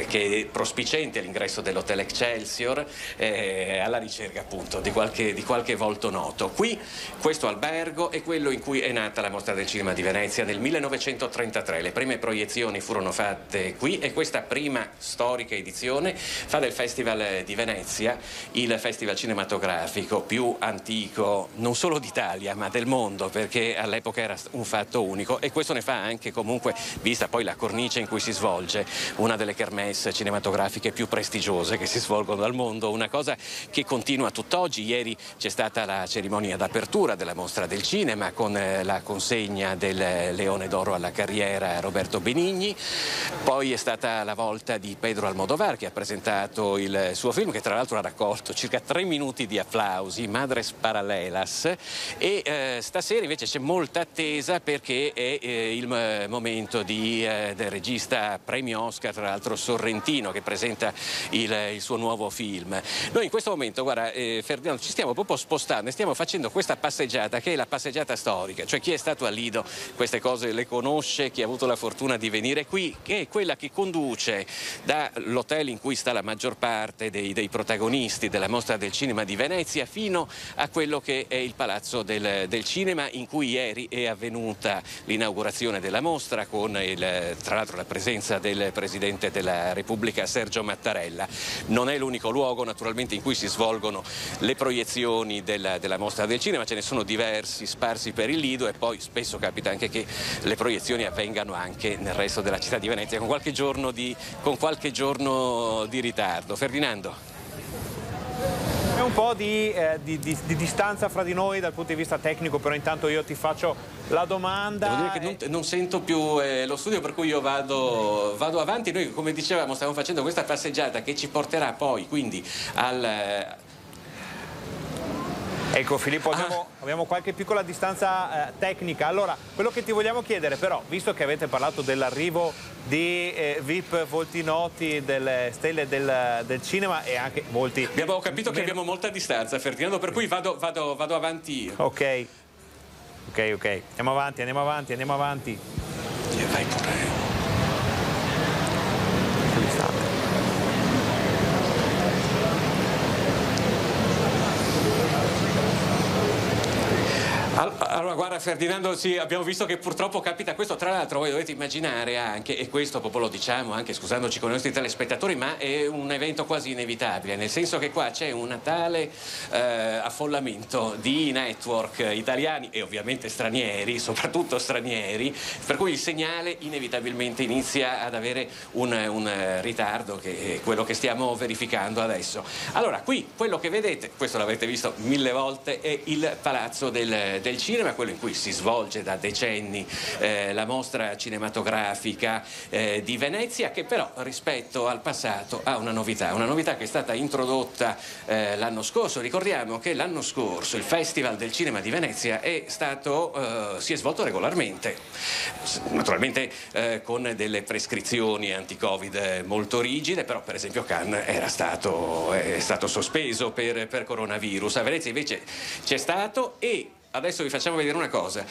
che è prospicente all'ingresso dell'Hotel Excelsior eh, alla ricerca appunto di qualche, di qualche volto noto. Qui questo albergo è quello in cui è nata la mostra del cinema di Venezia nel 1933, le prime proiezioni furono fatte qui e questa prima storica edizione fa del Festival di Venezia il festival cinematografico l'iconografico più antico non solo d'Italia ma del mondo perché all'epoca era un fatto unico e questo ne fa anche comunque, vista poi la cornice in cui si svolge, una delle kermesse cinematografiche più prestigiose che si svolgono al mondo, una cosa che continua tutt'oggi. Ieri c'è stata la cerimonia d'apertura della mostra del cinema con eh, la consegna del Leone d'Oro alla carriera Roberto Benigni, poi è stata la volta di Pedro Almodovar che ha presentato il suo film che tra l'altro ha raccolto circa tre minuti di applauso Clausi, Madres Paralelas e eh, stasera invece c'è molta attesa perché è eh, il eh, momento di, eh, del regista premio Oscar, tra l'altro Sorrentino, che presenta il, eh, il, suo nuovo film. Noi in questo momento, guarda eh, Ferdinando, ci stiamo proprio spostando e stiamo facendo questa passeggiata che è la passeggiata storica, cioè chi è stato a Lido queste cose le conosce, chi ha avuto la fortuna di venire qui, che è quella che conduce dall'hotel in cui sta la maggior parte dei, dei protagonisti della mostra del cinema di Venezia Venezia fino a quello che è il Palazzo del, del Cinema in cui ieri è avvenuta l'inaugurazione della mostra con il, tra l'altro la presenza del Presidente della Repubblica Sergio Mattarella. Non è l'unico luogo naturalmente in cui si svolgono le proiezioni della, della mostra del cinema, ce ne sono diversi sparsi per il Lido e poi spesso capita anche che le proiezioni avvengano anche nel resto della città di Venezia con qualche giorno di, qualche giorno di ritardo. Ferdinando. C'è un po' di, eh, di, di, di, distanza fra di noi dal punto di vista tecnico, però intanto io ti faccio la domanda. Devo dire che non, non sento più eh, lo studio, per cui io vado, vado, avanti. Noi, come dicevamo, stiamo facendo questa passeggiata che ci porterà poi quindi al eh, Ecco Filippo, abbiamo, ah. abbiamo qualche piccola distanza eh, tecnica. Allora, quello che ti vogliamo chiedere però, visto che avete parlato dell'arrivo di eh, VIP noti delle stelle del, del, cinema e anche molti... Abbiamo capito che abbiamo molta distanza, Ferdinando, per cui vado, vado, vado avanti io. Ok, ok, ok. Andiamo avanti, andiamo avanti, andiamo avanti. Vai pure. Ferdinando, sì, abbiamo visto che purtroppo capita questo, tra l'altro voi dovete immaginare anche, e questo proprio lo diciamo anche scusandoci con i nostri telespettatori, ma è un evento quasi inevitabile, nel senso che qua c'è un tale eh, affollamento di network italiani e ovviamente stranieri, soprattutto stranieri, per cui il segnale inevitabilmente inizia ad avere un, un ritardo che è quello che stiamo verificando adesso. Allora qui quello che vedete, questo l'avete visto mille volte, è il palazzo del, del cinema, quello in cui cui si svolge da decenni eh, la mostra cinematografica eh, di Venezia, che però rispetto al passato ha una novità, una novità che è stata introdotta eh, l'anno scorso. Ricordiamo che l'anno scorso il Festival del Cinema di Venezia è stato, eh, si è svolto regolarmente, naturalmente eh, con delle prescrizioni anti-Covid molto rigide, però per esempio Cannes era stato, è stato sospeso per, per coronavirus. A Venezia invece c'è stato e Adesso vi facciamo vedere una cosa.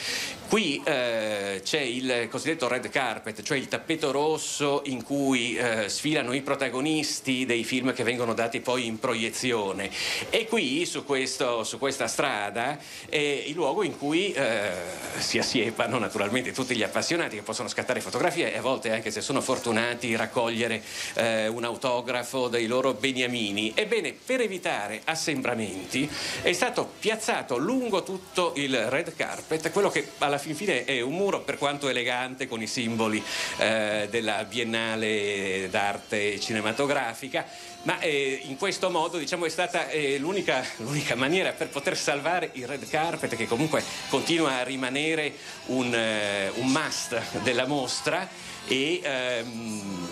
Qui eh, c'è il cosiddetto red carpet, cioè il tappeto rosso in cui eh, sfilano i protagonisti dei film che vengono dati poi in proiezione. E qui, su, questo, su questa strada, è il luogo in cui eh, si assiepano naturalmente tutti gli appassionati che possono scattare fotografie e a volte, anche se sono fortunati, raccogliere eh, un autografo dei loro beniamini. Ebbene, per evitare assembramenti, è stato piazzato lungo tutto il red carpet, quello che alla fin fine è un muro per quanto elegante con i simboli eh, della Biennale d'arte cinematografica, ma eh, in questo modo diciamo, è stata eh, l'unica, l'unica, maniera per poter salvare il red carpet che comunque continua a rimanere un, eh, un must della mostra e, ehm,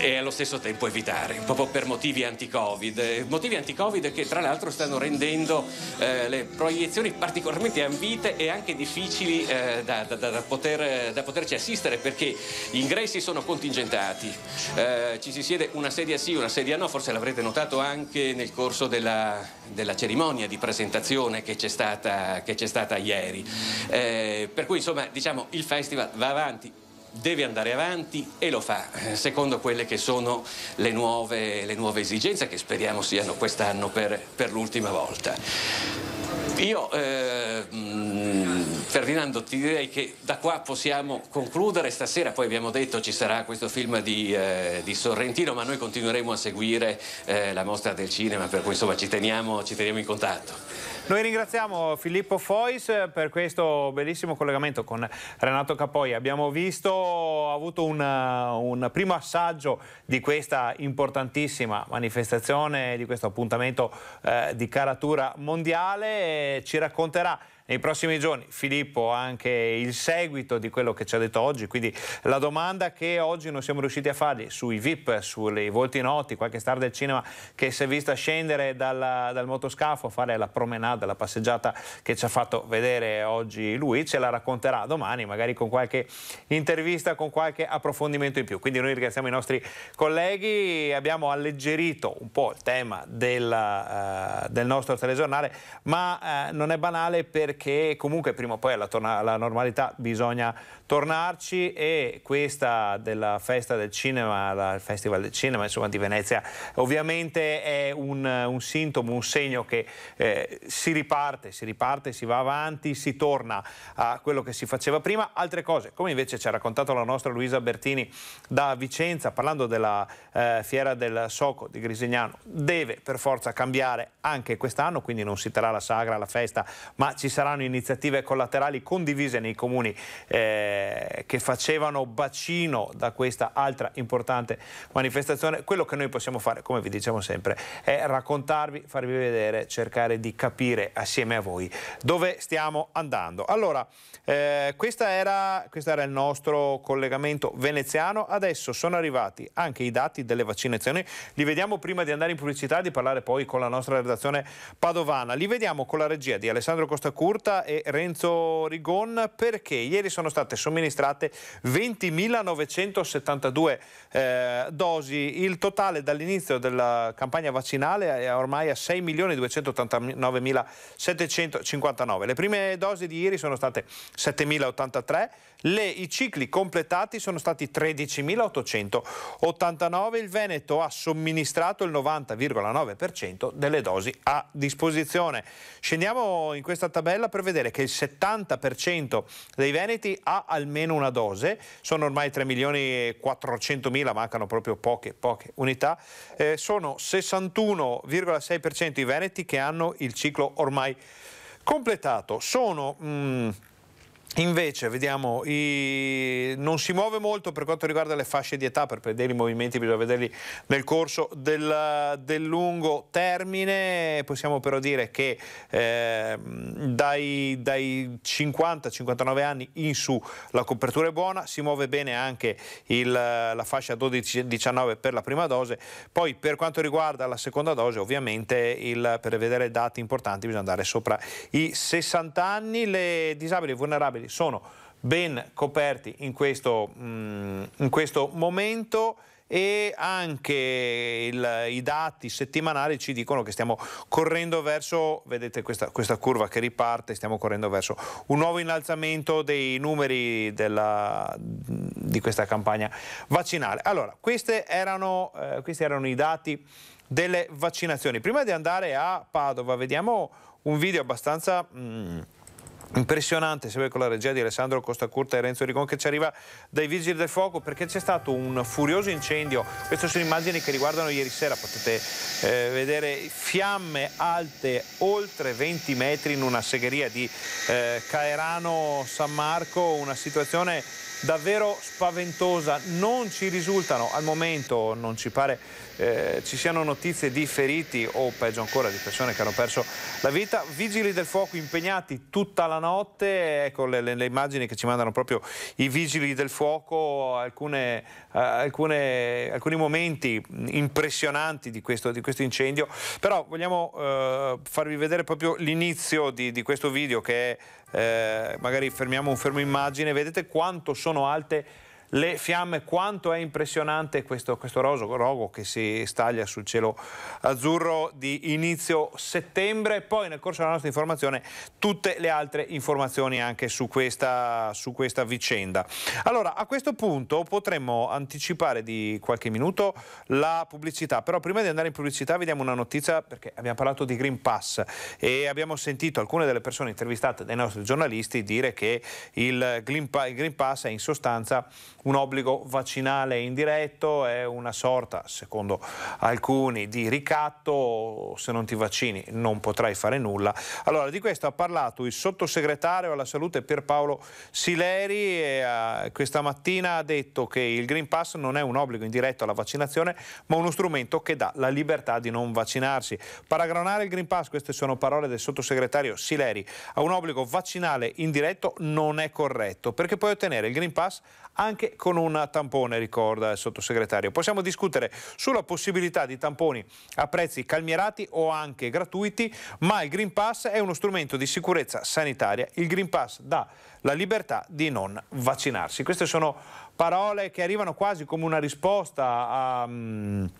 e allo stesso tempo evitare, proprio per motivi anti-Covid. Motivi anti-Covid che tra l'altro stanno rendendo eh, le proiezioni particolarmente ambite e anche difficili eh, da, da, da, poter, da, poterci assistere perché gli ingressi sono contingentati, eh, ci si siede una sedia sì, una sedia no, forse l'avrete notato anche nel corso della, della cerimonia di presentazione che c'è stata, che c'è stata ieri. Eh, per cui insomma diciamo il festival va avanti deve andare avanti e lo fa, eh, secondo quelle che sono le nuove, le nuove esigenze che speriamo siano quest'anno per, per l'ultima volta. Io, eh, mm, Ferdinando, ti direi che da qua possiamo concludere. Stasera poi abbiamo detto ci sarà questo film di, eh, di Sorrentino, ma noi continueremo a seguire eh, la mostra del cinema, per cui insomma ci teniamo, ci teniamo in contatto. Noi ringraziamo Filippo Fois eh, per questo bellissimo collegamento con Renato Capoia. Abbiamo visto, ha avuto un, eh, un primo assaggio di questa importantissima manifestazione, di questo appuntamento eh, di caratura mondiale. Ci racconterà nei prossimi giorni. Filippo anche il seguito di quello che ci ha detto oggi, quindi la domanda che oggi non siamo riusciti a fargli sui VIP, sui volti noti, qualche star del cinema che si è vista scendere dal, dal motoscafo a fare la promenade, la passeggiata che ci ha fatto vedere oggi lui, ce la racconterà domani magari con qualche intervista, con qualche approfondimento in più. Quindi noi ringraziamo i nostri colleghi, abbiamo alleggerito un po' il tema del, uh, eh, del nostro telegiornale, ma uh, non è banale perché perché comunque prima o poi alla, alla, normalità bisogna tornarci e questa della festa del cinema, il Festival del Cinema insomma, di Venezia, ovviamente è un, un sintomo, un segno che eh, si riparte, si riparte, si va avanti, si torna a quello che si faceva prima. Altre cose, come invece ci ha raccontato la nostra Luisa Bertini da Vicenza, parlando della eh, fiera del Soco di Grisignano, deve per forza cambiare anche quest'anno, quindi non si terrà la sagra, la festa, ma ci sarà Milano iniziative collaterali condivise nei comuni eh, che facevano bacino da questa altra importante manifestazione. Quello che noi possiamo fare, come vi diciamo sempre, è raccontarvi, farvi vedere, cercare di capire assieme a voi dove stiamo andando. Allora, eh, questo era, era il nostro collegamento veneziano, adesso sono arrivati anche i dati delle vaccinazioni, li vediamo prima di andare in pubblicità e di parlare poi con la nostra redazione padovana. Li vediamo con la regia di Alessandro Costacurta Murta e Renzo Rigon perché ieri sono state somministrate 20.972 eh, dosi, il totale dall'inizio della campagna vaccinale è ormai a 6.289.759. Le prime dosi di ieri sono state 7.083 le, I cicli completati sono stati 13.889, il Veneto ha somministrato il 90,9% delle dosi a disposizione. Scendiamo in questa tabella per vedere che il 70% dei veneti ha almeno una dose, sono ormai 3.400.000, mancano proprio poche, poche unità, eh, sono 61,6% i veneti che hanno il ciclo ormai completato. Sono... Mh, mm, Invece, vediamo, i... non si muove molto per quanto riguarda le fasce di età, per vedere i movimenti bisogna vederli nel corso del, del lungo termine, possiamo però dire che eh, dai, dai 50-59 anni in su la copertura è buona, si muove bene anche il, la fascia 12-19 per la prima dose, poi per quanto riguarda la seconda dose ovviamente il, per vedere dati importanti bisogna andare sopra i 60 anni, le disabili vulnerabili rinnovabili sono ben coperti in questo, mm, in questo momento e anche il, i dati settimanali ci dicono che stiamo correndo verso, vedete questa, questa, curva che riparte, stiamo correndo verso un nuovo innalzamento dei numeri della, di questa campagna vaccinale. Allora, erano, eh, questi erano i dati delle vaccinazioni. Prima di andare a Padova vediamo un video abbastanza... Mh, mm, Impressionante se con la regia di Alessandro Costacurta e Renzo Rigon che ci arriva dai Vigili del Fuoco perché c'è stato un furioso incendio. Queste sono immagini che riguardano ieri sera, potete eh, vedere fiamme alte oltre 20 metri in una segheria di eh, Caerano San Marco, una situazione davvero spaventosa. Non ci risultano al momento, non ci pare eh, ci siano notizie di feriti o peggio ancora di persone che hanno perso la vita. Vigili del fuoco impegnati tutta la notte, ecco le, le, le immagini che ci mandano proprio i vigili del fuoco, alcune, eh, alcune, alcuni momenti impressionanti di questo, di questo incendio, però vogliamo eh, farvi vedere proprio l'inizio di, di, questo video che è, eh, magari fermiamo un fermo immagine, vedete quanto sono alte le le fiamme. Quanto è impressionante questo, questo roso, rogo che si staglia sul cielo azzurro di inizio settembre. Poi nel corso della nostra informazione tutte le altre informazioni anche su questa, su questa vicenda. Allora, a questo punto potremmo anticipare di qualche minuto la pubblicità, però prima di andare in pubblicità vediamo una notizia perché abbiamo parlato di Green Pass e abbiamo sentito alcune delle persone intervistate dai nostri giornalisti dire che il Green Pass è in sostanza un obbligo vaccinale indiretto è una sorta, secondo alcuni, di ricatto, se non ti vaccini non potrai fare nulla. Allora, di questo ha parlato il sottosegretario alla salute Pierpaolo Sileri e uh, questa mattina ha detto che il Green Pass non è un obbligo indiretto alla vaccinazione, ma uno strumento che dà la libertà di non vaccinarsi. Paragonare il Green Pass, queste sono parole del sottosegretario Sileri, a un obbligo vaccinale indiretto non è corretto, perché puoi ottenere il Green Pass anche con un tampone, ricorda il sottosegretario. Possiamo discutere sulla possibilità di tamponi a prezzi calmierati o anche gratuiti, ma il Green Pass è uno strumento di sicurezza sanitaria. Il Green Pass dà la libertà di non vaccinarsi. Queste sono parole che arrivano quasi come una risposta a... Um,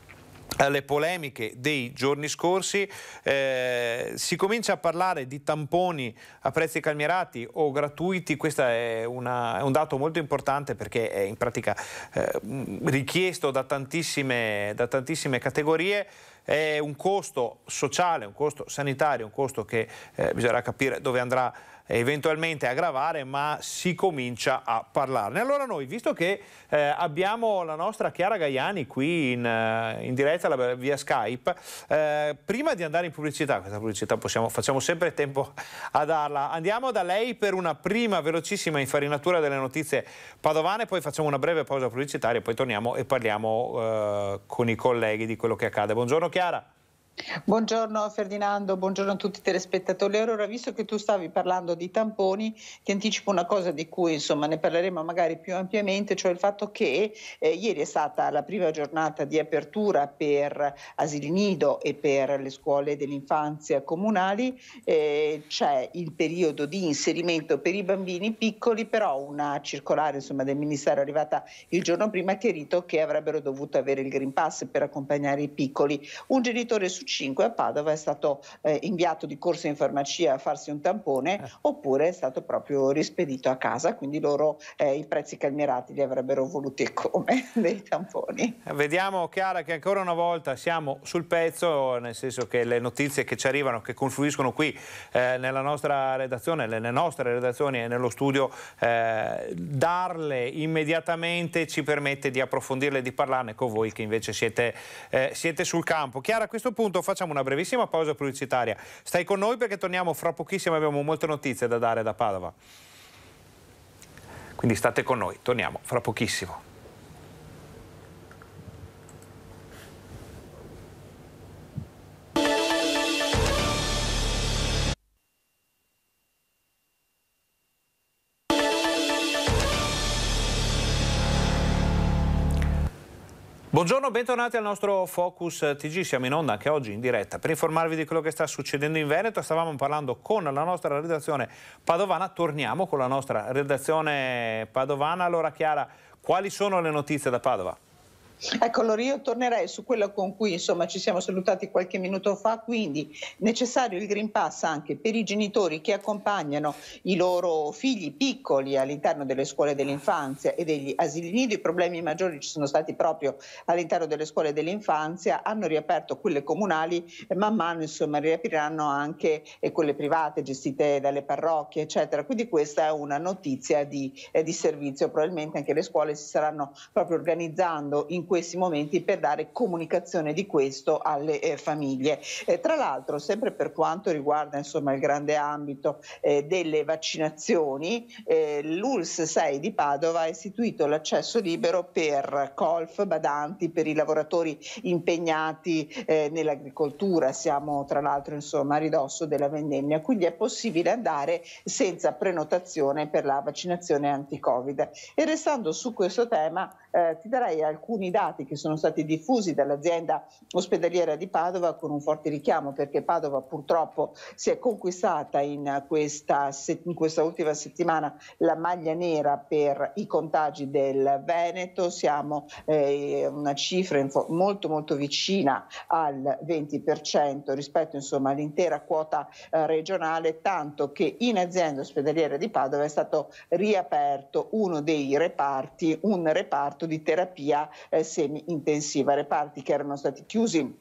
alle polemiche dei giorni scorsi, eh, si comincia a parlare di tamponi a prezzi calmierati o gratuiti, questo è, è, un dato molto importante perché è in pratica eh, richiesto da tantissime, da tantissime categorie è un costo sociale, un costo sanitario, un costo che eh, bisognerà capire dove andrà eventualmente aggravare, ma si comincia a parlarne. Allora noi, visto che eh, abbiamo la nostra Chiara Gaiani qui in, eh, in diretta via Skype, eh, prima di andare in pubblicità, questa pubblicità possiamo, facciamo sempre tempo a darla, andiamo da lei per una prima velocissima infarinatura delle notizie padovane, poi facciamo una breve pausa pubblicitaria, poi torniamo e parliamo eh, con i colleghi di quello che accade. Buongiorno Chiara. Buongiorno Ferdinando, buongiorno a tutti i telespettatori. Allora, visto che tu stavi parlando di tamponi, ti anticipo una cosa di cui insomma ne parleremo magari più ampiamente, cioè il fatto che eh, ieri è stata la prima giornata di apertura per asili nido e per le scuole dell'infanzia comunali. Eh, c'è il periodo di inserimento per i bambini piccoli, però una circolare insomma, del Ministero è arrivata il giorno prima che rito che avrebbero dovuto avere il Green Pass per accompagnare i piccoli. Un genitore successivo 5 a Padova è stato eh, inviato di corsa in farmacia a farsi un tampone eh. oppure è stato proprio rispedito a casa, quindi loro eh, i prezzi calmierati li avrebbero voluti come dei tamponi. Eh, vediamo Chiara che ancora una volta siamo sul pezzo, nel senso che le notizie che ci arrivano, che confluiscono qui eh, nella nostra redazione, nelle nostre redazioni e nello studio, eh, darle immediatamente ci permette di approfondirle e di parlarne con voi che invece siete, siete sul campo. Chiara a questo punto punto facciamo una brevissima pausa pubblicitaria. Stai con noi perché torniamo fra pochissimo, abbiamo molte notizie da dare da Padova. Quindi state con noi, torniamo fra pochissimo. Buongiorno, bentornati al nostro Focus TG, siamo in onda anche oggi in diretta per informarvi di quello che sta succedendo in Veneto, stavamo parlando con la nostra redazione padovana, torniamo con la nostra redazione padovana, allora Chiara, quali sono le notizie da Padova? Ecco, allora io tornerei su quello con cui insomma, ci siamo salutati qualche minuto fa, quindi necessario il Green Pass anche per i genitori che accompagnano i loro figli piccoli all'interno delle scuole dell'infanzia e degli asili nido, i problemi maggiori ci sono stati proprio all'interno delle scuole dell'infanzia, hanno riaperto quelle comunali e eh, man mano insomma riapriranno anche eh, quelle private gestite dalle parrocchie eccetera, quindi questa è una notizia di, eh, di servizio, probabilmente anche le scuole si saranno proprio organizzando in questi momenti per dare comunicazione di questo alle eh, famiglie. Eh, tra l'altro, sempre per quanto riguarda insomma, il grande ambito eh, delle vaccinazioni, eh, l'ULS 6 di Padova ha istituito l'accesso libero per colf, badanti, per i lavoratori impegnati eh, nell'agricoltura. Siamo tra l'altro insomma, a ridosso della vendemmia, quindi è possibile andare senza prenotazione per la vaccinazione anti-Covid. E restando su questo tema, eh, ti darei alcuni dati che sono stati diffusi dall'azienda ospedaliera di Padova con un forte richiamo perché Padova purtroppo si è conquistata in questa, in questa ultima settimana la maglia nera per i contagi del Veneto, siamo eh, una cifra molto molto vicina al 20% rispetto insomma, all'intera quota eh, regionale, tanto che in azienda ospedaliera di Padova è stato riaperto uno dei reparti, un reparto fatto di terapia eh, semi-intensiva, reparti che erano stati chiusi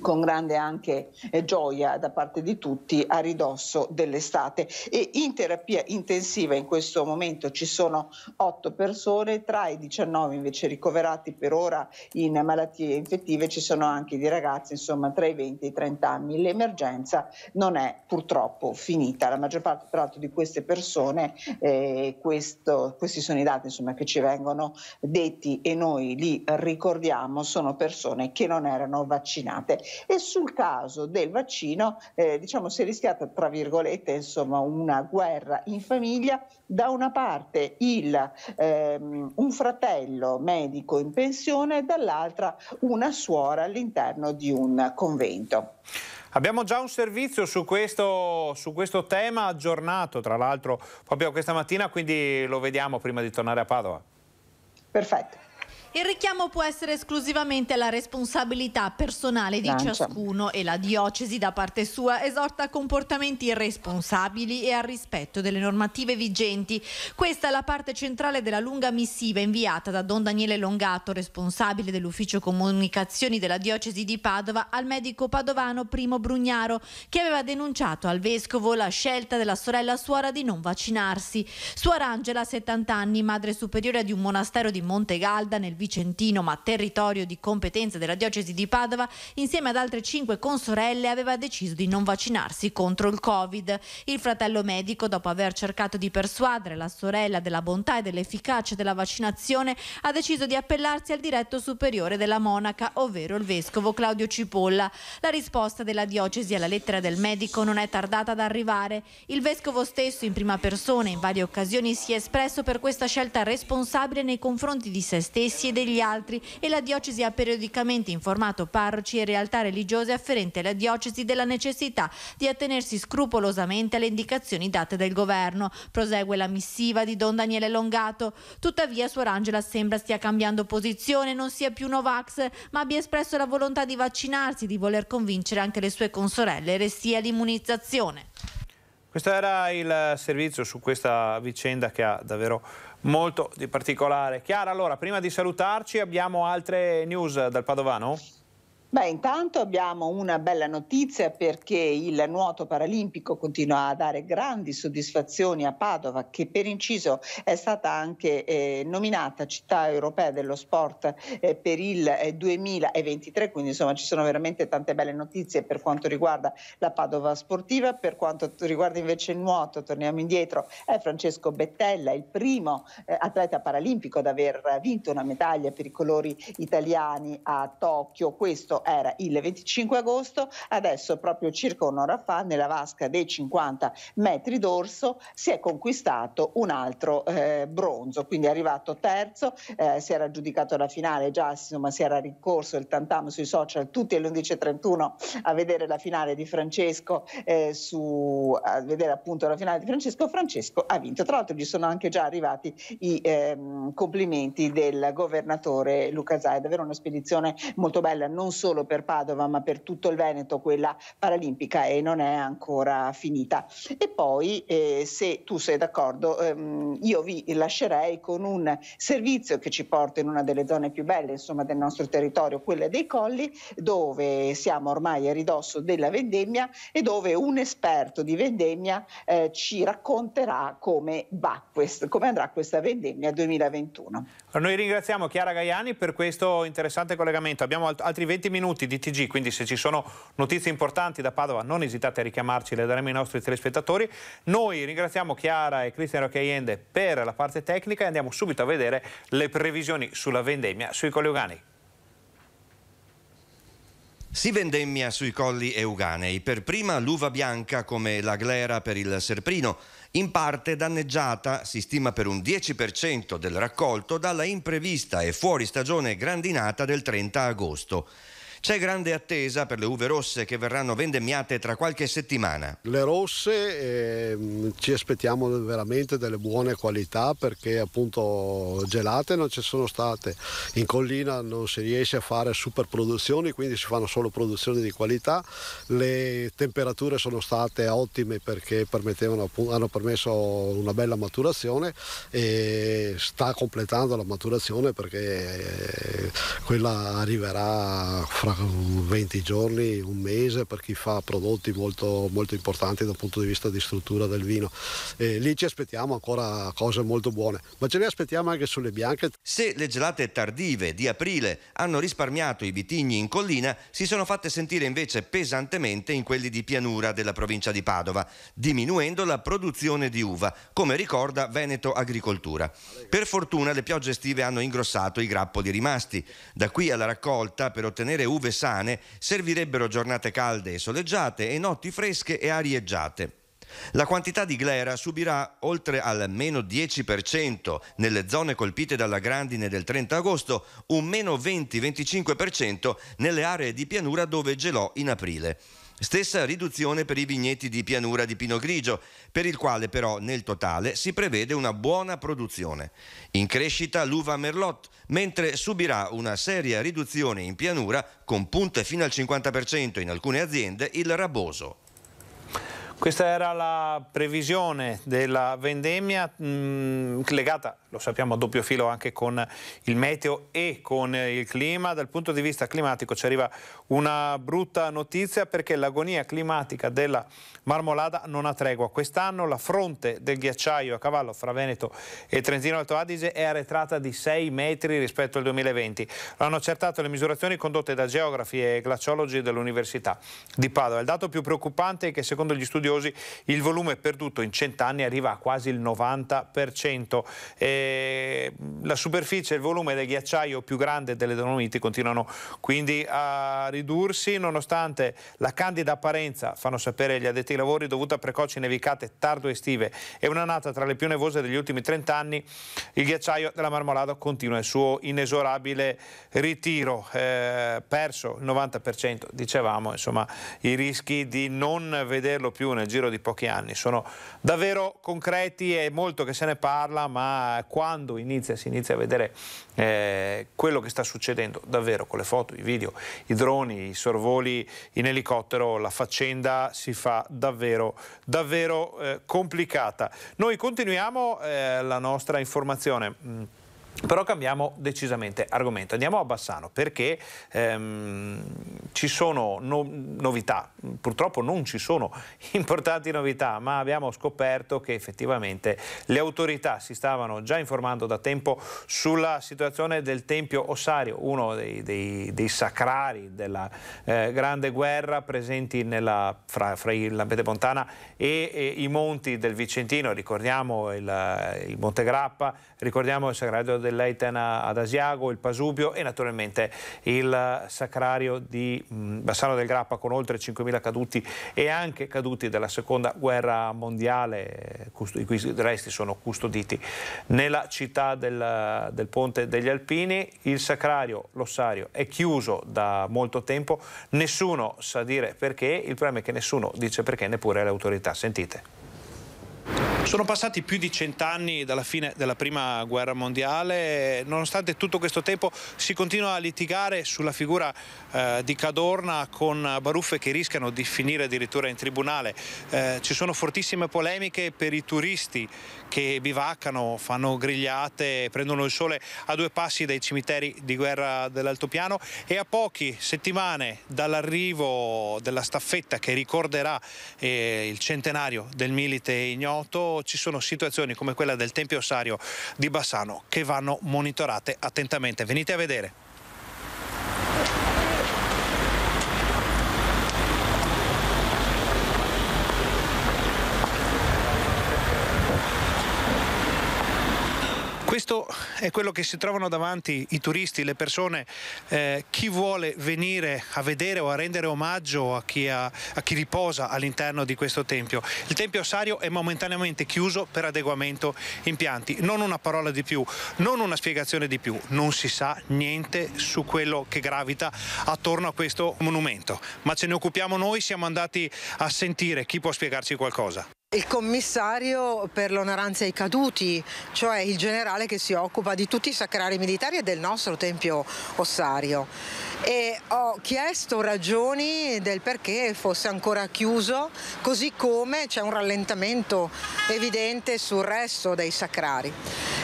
con grande anche eh, gioia da parte di tutti a ridosso dell'estate. E in terapia intensiva in questo momento ci sono otto persone, tra i 19 invece ricoverati per ora in malattie infettive ci sono anche di ragazzi insomma tra i 20 e i 30 anni. L'emergenza non è purtroppo finita, la maggior parte tra l'altro di queste persone, eh, questo, questi sono i dati insomma, che ci vengono detti e noi li ricordiamo, sono persone che non erano vaccinate. E sul caso del vaccino, eh, diciamo, si è rischiata, tra virgolette, insomma, una guerra in famiglia. Da una parte il, ehm, un fratello medico in pensione, dall'altra una suora all'interno di un convento. Abbiamo già un servizio su questo, su questo tema aggiornato, tra l'altro proprio questa mattina, quindi lo vediamo prima di tornare a Padova. Perfetto. Il richiamo può essere esclusivamente alla responsabilità personale di Lancia. ciascuno e la diocesi da parte sua esorta a comportamenti irresponsabili e al rispetto delle normative vigenti. Questa è la parte centrale della lunga missiva inviata da Don Daniele Longato, responsabile dell'ufficio comunicazioni della diocesi di Padova, al medico padovano Primo Brugnaro, che aveva denunciato al vescovo la scelta della sorella suora di non vaccinarsi. Suora Angela, 70 anni, madre superiore di un monastero di Monte Galda nel vicentino ma territorio di competenza della diocesi di Padova, insieme ad altre cinque consorelle aveva deciso di non vaccinarsi contro il Covid. Il fratello medico, dopo aver cercato di persuadere la sorella della bontà e dell'efficacia della vaccinazione, ha deciso di appellarsi al diretto superiore della monaca, ovvero il vescovo Claudio Cipolla. La risposta della diocesi alla lettera del medico non è tardata ad arrivare. Il vescovo stesso, in prima persona, in varie occasioni si è espresso per questa scelta responsabile nei confronti di se stessi e e degli altri e la diocesi ha periodicamente informato parroci e realtà religiose afferenti alla diocesi della necessità di attenersi scrupolosamente alle indicazioni date dal governo. Prosegue la missiva di Don Daniele Longato. Tuttavia Suor Angela sembra stia cambiando posizione, non sia più Novax, ma abbia espresso la volontà di vaccinarsi, di voler convincere anche le sue consorelle restie l'immunizzazione. Questo era il servizio su questa vicenda che ha davvero molto di particolare. Chiara, allora, prima di salutarci abbiamo altre news dal Padovano? Beh, intanto abbiamo una bella notizia perché il nuoto paralimpico continua a dare grandi soddisfazioni a Padova, che per inciso è stata anche eh, nominata città europea dello sport eh, per il 2023, eh, quindi insomma ci sono veramente tante belle notizie per quanto riguarda la Padova sportiva, per quanto riguarda invece il nuoto, torniamo indietro, è Francesco Bettella, il primo eh, atleta paralimpico ad aver vinto una medaglia per i colori italiani a Tokyo. Questo era il 25 agosto, adesso proprio circa un'ora fa nella vasca dei 50 metri d'orso si è conquistato un altro eh, bronzo, quindi è arrivato terzo, eh, si era giudicato la finale, già insomma, si era ricorso il tantam sui social tutti alle 11.31 a vedere la finale di Francesco, eh, su, a vedere appunto la finale di Francesco, Francesco ha vinto. Tra l'altro gli sono anche già arrivati i ehm, complimenti del governatore Luca Zai, davvero una spedizione molto bella, non solo solo per Padova ma per tutto il Veneto quella paralimpica e non è ancora finita. E poi eh, se tu sei d'accordo ehm, io vi lascerei con un servizio che ci porta in una delle zone più belle insomma, del nostro territorio, quella dei Colli, dove siamo ormai a ridosso della vendemmia e dove un esperto di vendemmia eh, ci racconterà come, va quest- come andrà questa vendemmia 2021. Noi ringraziamo Chiara Gaiani per questo interessante collegamento. Abbiamo alt altri 20 minuti di TG, quindi se ci sono notizie importanti da Padova non esitate a richiamarci, le daremo ai nostri telespettatori. Noi ringraziamo Chiara e Cristiano Caiende per la parte tecnica e andiamo subito a vedere le previsioni sulla vendemmia sui collegani. Si vendemmia sui colli euganei, per prima l'uva bianca come la glera per il serprino, in parte danneggiata, si stima per un 10% del raccolto, dalla imprevista e fuori stagione grandinata del 30 agosto. C'è grande attesa per le uve rosse che verranno vendemmiate tra qualche settimana. Le rosse eh, ci aspettiamo veramente delle buone qualità perché appunto gelate non ci sono state. In collina non si riesce a fare super produzioni, quindi si fanno solo produzioni di qualità. Le temperature sono state ottime perché hanno permesso una bella maturazione e sta completando la maturazione perché eh, quella arriverà fra 20 giorni, un mese per chi fa prodotti molto, molto importanti dal punto di vista di struttura del vino. E lì ci aspettiamo ancora cose molto buone, ma ce le aspettiamo anche sulle bianche. Se le gelate tardive di aprile hanno risparmiato i vitigni in collina, si sono fatte sentire invece pesantemente in quelli di pianura della provincia di Padova, diminuendo la produzione di uva, come ricorda Veneto Agricoltura. Per fortuna le piogge estive hanno ingrossato i grappoli rimasti. Da qui alla raccolta per ottenere uva piove sane servirebbero giornate calde e soleggiate e notti fresche e arieggiate. La quantità di glera subirà oltre al meno 10% nelle zone colpite dalla grandine del 30 agosto, un meno 20-25% nelle aree di pianura dove gelò in aprile. Stessa riduzione per i vigneti di pianura di Pino Grigio, per il quale però nel totale si prevede una buona produzione. In crescita l'uva Merlot, mentre subirà una seria riduzione in pianura con punte fino al 50% in alcune aziende il Raboso. Questa era la previsione della vendemmia mh, mm, legata, lo sappiamo, a doppio filo anche con il meteo e con il clima. Dal punto di vista climatico ci arriva una brutta notizia perché l'agonia climatica della Marmolada non ha tregua. Quest'anno la fronte del ghiacciaio a cavallo fra Veneto e Trentino Alto Adige è arretrata di 6 metri rispetto al 2020. Lo hanno accertato le misurazioni condotte da geografi e glaciologi dell'Università di Padova. Il dato più preoccupante è che secondo gli studi studiosi, il volume perduto in cent'anni arriva a quasi il 90%. E mm, la superficie e il volume del ghiacciaio più grande delle Dolomiti continuano quindi a ridursi, nonostante la candida apparenza, fanno sapere gli addetti ai lavori, dovuta a precoci nevicate tardo-estive e una nata tra le più nevose degli ultimi 30 anni, il ghiacciaio della Marmolada continua il suo inesorabile ritiro. Eh, perso il 90%, dicevamo, insomma, i rischi di non vederlo più nel giro di pochi anni. Sono davvero concreti, e molto che se ne parla, ma quando inizia, si inizia a vedere eh, quello che sta succedendo davvero con le foto, i video, i droni, i sorvoli in elicottero, la faccenda si fa davvero, davvero eh, complicata. Noi continuiamo eh, la nostra informazione. Mm. Però cambiamo decisamente argomento. Andiamo a Bassano perché ehm, ci sono no novità, purtroppo non ci sono importanti novità, ma abbiamo scoperto che effettivamente le autorità si stavano già informando da tempo sulla situazione del Tempio Ossario, uno dei, dei, dei sacrari della eh, Grande Guerra presenti nella, fra, fra la Pedemontana e, e, i monti del Vicentino, ricordiamo il, il Monte Grappa, ricordiamo il Sagrario dell'Aitena ad Asiago, il Pasubio e naturalmente il Sacrario di Bassano del Grappa con oltre 5.000 caduti e anche caduti della seconda guerra mondiale, i cui resti sono custoditi nella città del, del Ponte degli Alpini. Il Sacrario Lossario è chiuso da molto tempo, nessuno sa dire perché, il problema è che nessuno dice perché neppure le autorità. Sentite. Sono passati più di cent'anni dalla fine della prima guerra mondiale, nonostante tutto questo tempo si continua a litigare sulla figura eh, di Cadorna con baruffe che rischiano di finire addirittura in tribunale. Eh, ci sono fortissime polemiche per i turisti che bivaccano, fanno grigliate, prendono il sole a due passi dai cimiteri di guerra dell'Altopiano e a poche settimane dall'arrivo della staffetta che ricorderà eh, il centenario del milite ignoto ci sono situazioni come quella del Tempio Ossario di Bassano che vanno monitorate attentamente. Venite a vedere. Questo è quello che si trovano davanti i turisti, le persone, eh, chi vuole venire a vedere o a rendere omaggio a chi, ha, a chi riposa all'interno di questo tempio. Il tempio ossario è momentaneamente chiuso per adeguamento impianti. Non una parola di più, non una spiegazione di più, non si sa niente su quello che gravita attorno a questo monumento. Ma ce ne occupiamo noi, siamo andati a sentire chi può spiegarci qualcosa. Il commissario per l'onoranza ai caduti, cioè il generale che si occupa di tutti i sacrari militari e del nostro tempio ossario. E ho chiesto ragioni del perché fosse ancora chiuso, così come c'è un rallentamento evidente sul resto dei sacrari.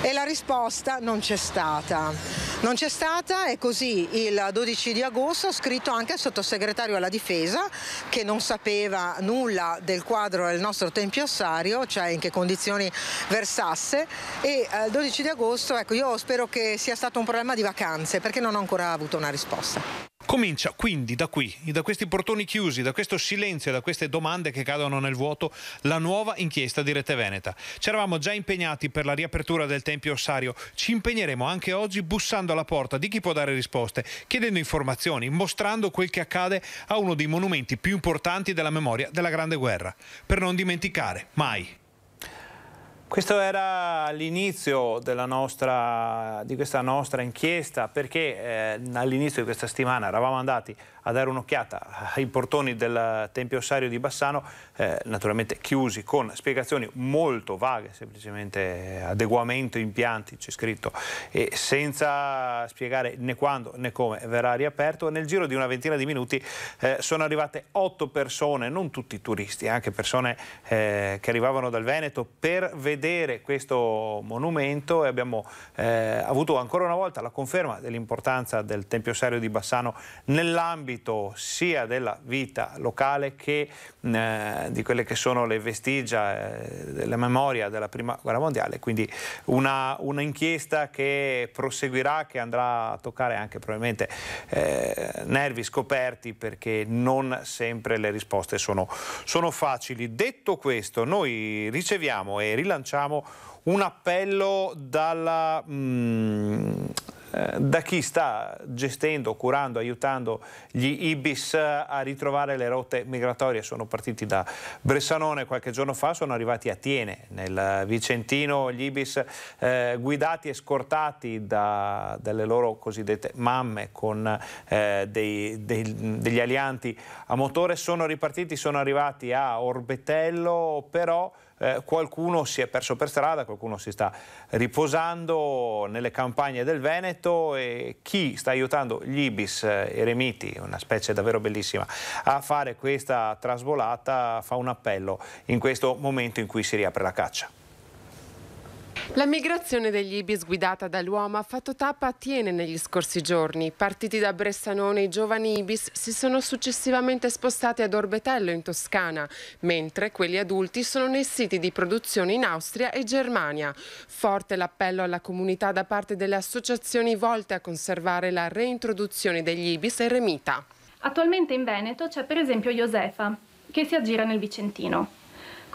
E la risposta non c'è stata. Non c'è stata e così il 12 di agosto ho scritto anche al sottosegretario alla difesa che non sapeva nulla del quadro del nostro tempio ossario, cioè in che condizioni versasse e eh, il 12 di agosto ecco io spero che sia stato un problema di vacanze perché non ho ancora avuto una risposta. Comincia quindi da qui, da questi portoni chiusi, da questo silenzio e da queste domande che cadono nel vuoto, la nuova inchiesta di Rete Veneta. Ci eravamo già impegnati per la riapertura del Tempio Ossario, ci impegneremo anche oggi bussando alla porta di chi può dare risposte, chiedendo informazioni, mostrando quel che accade a uno dei monumenti più importanti della memoria della Grande Guerra. Per non dimenticare, mai. Questo era l'inizio di questa nostra inchiesta perché eh, all'inizio di questa settimana eravamo andati a dare un'occhiata ai portoni del Tempio Ossario di Bassano, eh, naturalmente chiusi con spiegazioni molto vaghe, semplicemente adeguamento impianti c'è scritto, e senza spiegare né quando né come verrà riaperto. Nel giro di una ventina di minuti eh, sono arrivate otto persone, non tutti turisti, anche persone eh, che arrivavano dal Veneto per vedere questo monumento e abbiamo eh, avuto ancora una volta la conferma dell'importanza del Tempio Ossario di Bassano nell'ambito nell'ambito sia della vita locale che eh, di quelle che sono le vestigia eh, della memoria della Prima Guerra Mondiale, quindi un'inchiesta un che proseguirà, che andrà a toccare anche probabilmente eh, nervi scoperti perché non sempre le risposte sono, sono facili. Detto questo, noi riceviamo e rilanciamo un appello dalla... Mh, eh, da chi sta gestendo, curando, aiutando gli Ibis eh, a ritrovare le rotte migratorie. Sono partiti da Bressanone qualche giorno fa, sono arrivati a Tiene, nel Vicentino, gli Ibis eh, guidati e scortati da, dalle loro cosiddette mamme con eh, dei, dei, degli alianti a motore sono ripartiti, sono arrivati a Orbetello, però eh, qualcuno si è perso per strada, qualcuno si sta riposando nelle campagne del Veneto e chi sta aiutando gli Ibis eh, eremiti, una specie davvero bellissima, a fare questa trasvolata fa un appello in questo momento in cui si riapre la caccia. La migrazione degli Ibis guidata dall'uomo ha fatto tappa a Tiene negli scorsi giorni. Partiti da Bressanone, i giovani Ibis si sono successivamente spostati ad Orbetello in Toscana, mentre quelli adulti sono nei siti di produzione in Austria e Germania. Forte l'appello alla comunità da parte delle associazioni volte a conservare la reintroduzione degli Ibis e Remita. Attualmente in Veneto c'è per esempio Josefa, che si aggira nel Vicentino.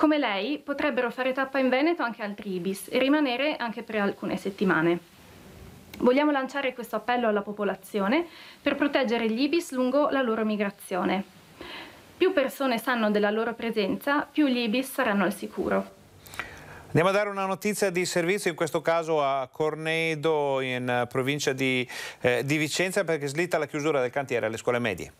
Come lei potrebbero fare tappa in Veneto anche altri ibis e rimanere anche per alcune settimane. Vogliamo lanciare questo appello alla popolazione per proteggere gli ibis lungo la loro migrazione. Più persone sanno della loro presenza, più gli ibis saranno al sicuro. Andiamo a dare una notizia di servizio, in questo caso a Cornedo, in provincia di, eh, di Vicenza, perché slitta la chiusura del cantiere alle scuole medie.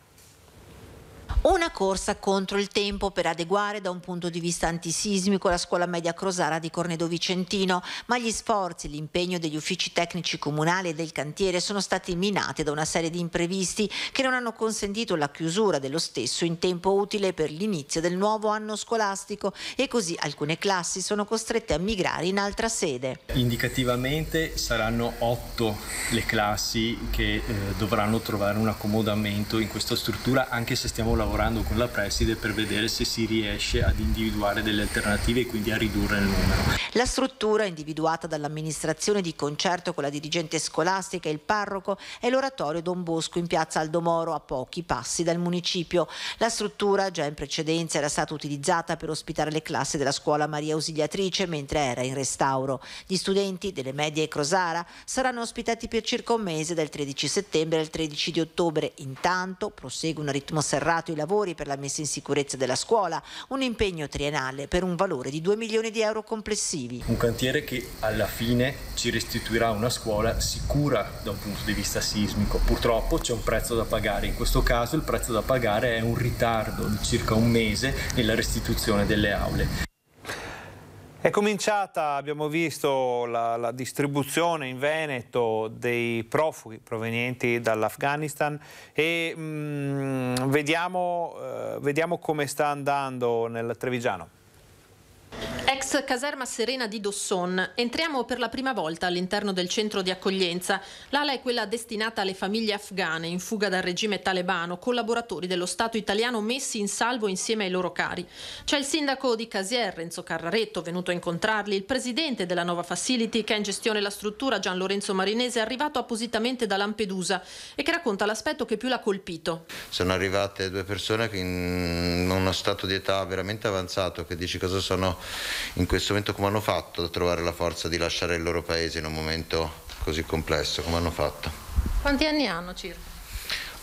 Una corsa contro il tempo per adeguare da un punto di vista antisismico la scuola media Crosara di Cornedo Vicentino, ma gli sforzi, l'impegno degli uffici tecnici comunali e del cantiere sono stati minati da una serie di imprevisti che non hanno consentito la chiusura dello stesso in tempo utile per l'inizio del nuovo anno scolastico e così alcune classi sono costrette a migrare in altra sede. Indicativamente saranno otto le classi che eh, dovranno trovare un accomodamento in questa struttura anche se stiamo lavorando lavorando con la preside per vedere se si riesce ad individuare delle alternative e quindi a ridurre il numero. La struttura individuata dall'amministrazione di concerto con la dirigente scolastica e il parroco è l'oratorio Don Bosco in piazza Aldomoro a pochi passi dal municipio. La struttura già in precedenza era stata utilizzata per ospitare le classi della scuola Maria Ausiliatrice mentre era in restauro. Gli studenti delle medie e Crosara saranno ospitati per circa un mese dal 13 settembre al 13 di ottobre. Intanto prosegue un ritmo serrato il lavori per la messa in sicurezza della scuola, un impegno triennale per un valore di 2 milioni di euro complessivi. Un cantiere che alla fine ci restituirà una scuola sicura da un punto di vista sismico. Purtroppo c'è un prezzo da pagare, in questo caso il prezzo da pagare è un ritardo di circa un mese nella restituzione delle aule. È cominciata, abbiamo visto, la, la, distribuzione in Veneto dei profughi provenienti dall'Afghanistan e mh, mm, vediamo, eh, vediamo come sta andando nel Trevigiano. Ex caserma Serena di Dosson, entriamo per la prima volta all'interno del centro di accoglienza. L'ala è quella destinata alle famiglie afghane in fuga dal regime talebano, collaboratori dello Stato italiano messi in salvo insieme ai loro cari. C'è il sindaco di Casier, Renzo Carraretto, venuto a incontrarli, il presidente della nuova Facility che ha in gestione la struttura, Gian Lorenzo Marinese, arrivato appositamente da Lampedusa e che racconta l'aspetto che più l'ha colpito. Sono arrivate due persone in uno stato di età veramente avanzato, che dici cosa sono in questo momento come hanno fatto a trovare la forza di lasciare il loro paese in un momento così complesso, come hanno fatto. Quanti anni hanno circa?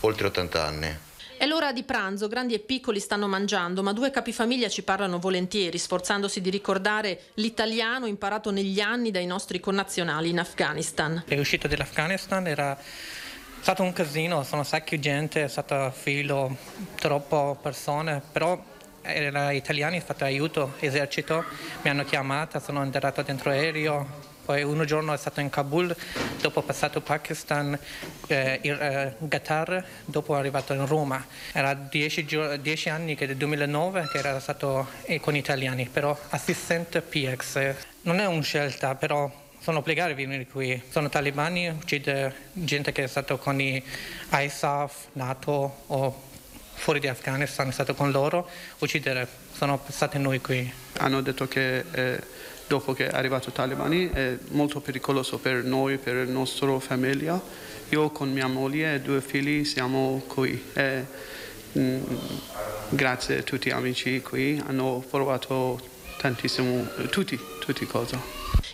Oltre 80 anni. È l'ora di pranzo, grandi e piccoli stanno mangiando, ma due capifamiglia ci parlano volentieri, sforzandosi di ricordare l'italiano imparato negli anni dai nostri connazionali in Afghanistan. L'uscita dell'Afghanistan era stato un casino, sono sacchi di gente, è stato filo, troppe persone, però era italiano, è stato aiuto, esercito, mi hanno chiamata, sono andato dentro aereo, poi uno giorno è stato in Kabul, dopo è passato Pakistan, eh, il, eh, Qatar, dopo è arrivato in Roma. Era dieci, dieci anni che del 2009 che era stato eh, con gli italiani, però assistente PX. Non è una scelta, però sono obbligato a venire qui. Sono talebani, uccide gente che è stata con i ISAF, NATO o fuori di Afghanistan, è stato con loro, uccidere, sono stati noi qui. Hanno detto che eh, dopo che è arrivato i talebani è molto pericoloso per noi, per la nostra famiglia. Io con mia moglie e due figli siamo qui. E, mh, mm, grazie a tutti gli amici qui, hanno provato tantissimo, eh, tutti, tutti cosa.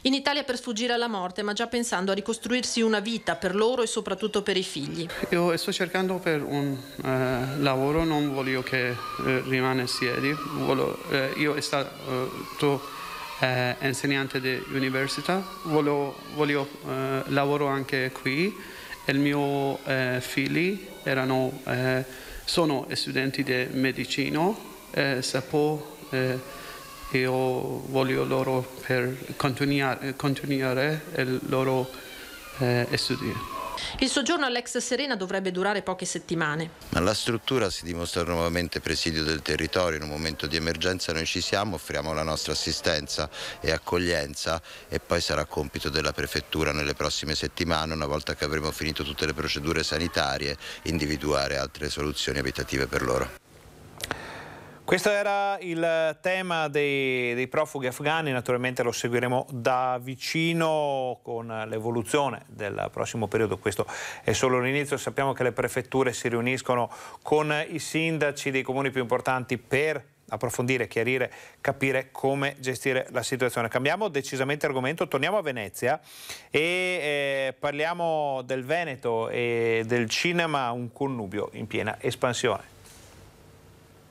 In Italia per sfuggire alla morte, ma già pensando a ricostruirsi una vita per loro e soprattutto per i figli. Io eh, sto cercando per un eh, lavoro, non voglio che eh, rimane siedi. Voglio, eh, io sono eh, insegnante di università, voglio, voglio lavoro anche qui. Il mio figli erano, sono studenti di medicina, eh, sapo, io voglio loro per continuare, continuare il loro eh, studio. Il soggiorno all'ex Serena dovrebbe durare poche settimane. La struttura si dimostra nuovamente presidio del territorio, in un momento di emergenza noi ci siamo, offriamo la nostra assistenza e accoglienza e poi sarà compito della prefettura nelle prossime settimane, una volta che avremo finito tutte le procedure sanitarie, individuare altre soluzioni abitative per loro. Questo era il tema dei, dei, profughi afghani, naturalmente lo seguiremo da vicino con l'evoluzione del prossimo periodo, questo è solo l'inizio, sappiamo che le prefetture si riuniscono con i sindaci dei comuni più importanti per approfondire, chiarire, capire come gestire la situazione. Cambiamo decisamente argomento, torniamo a Venezia e eh, parliamo del Veneto e del cinema, un connubio in piena espansione.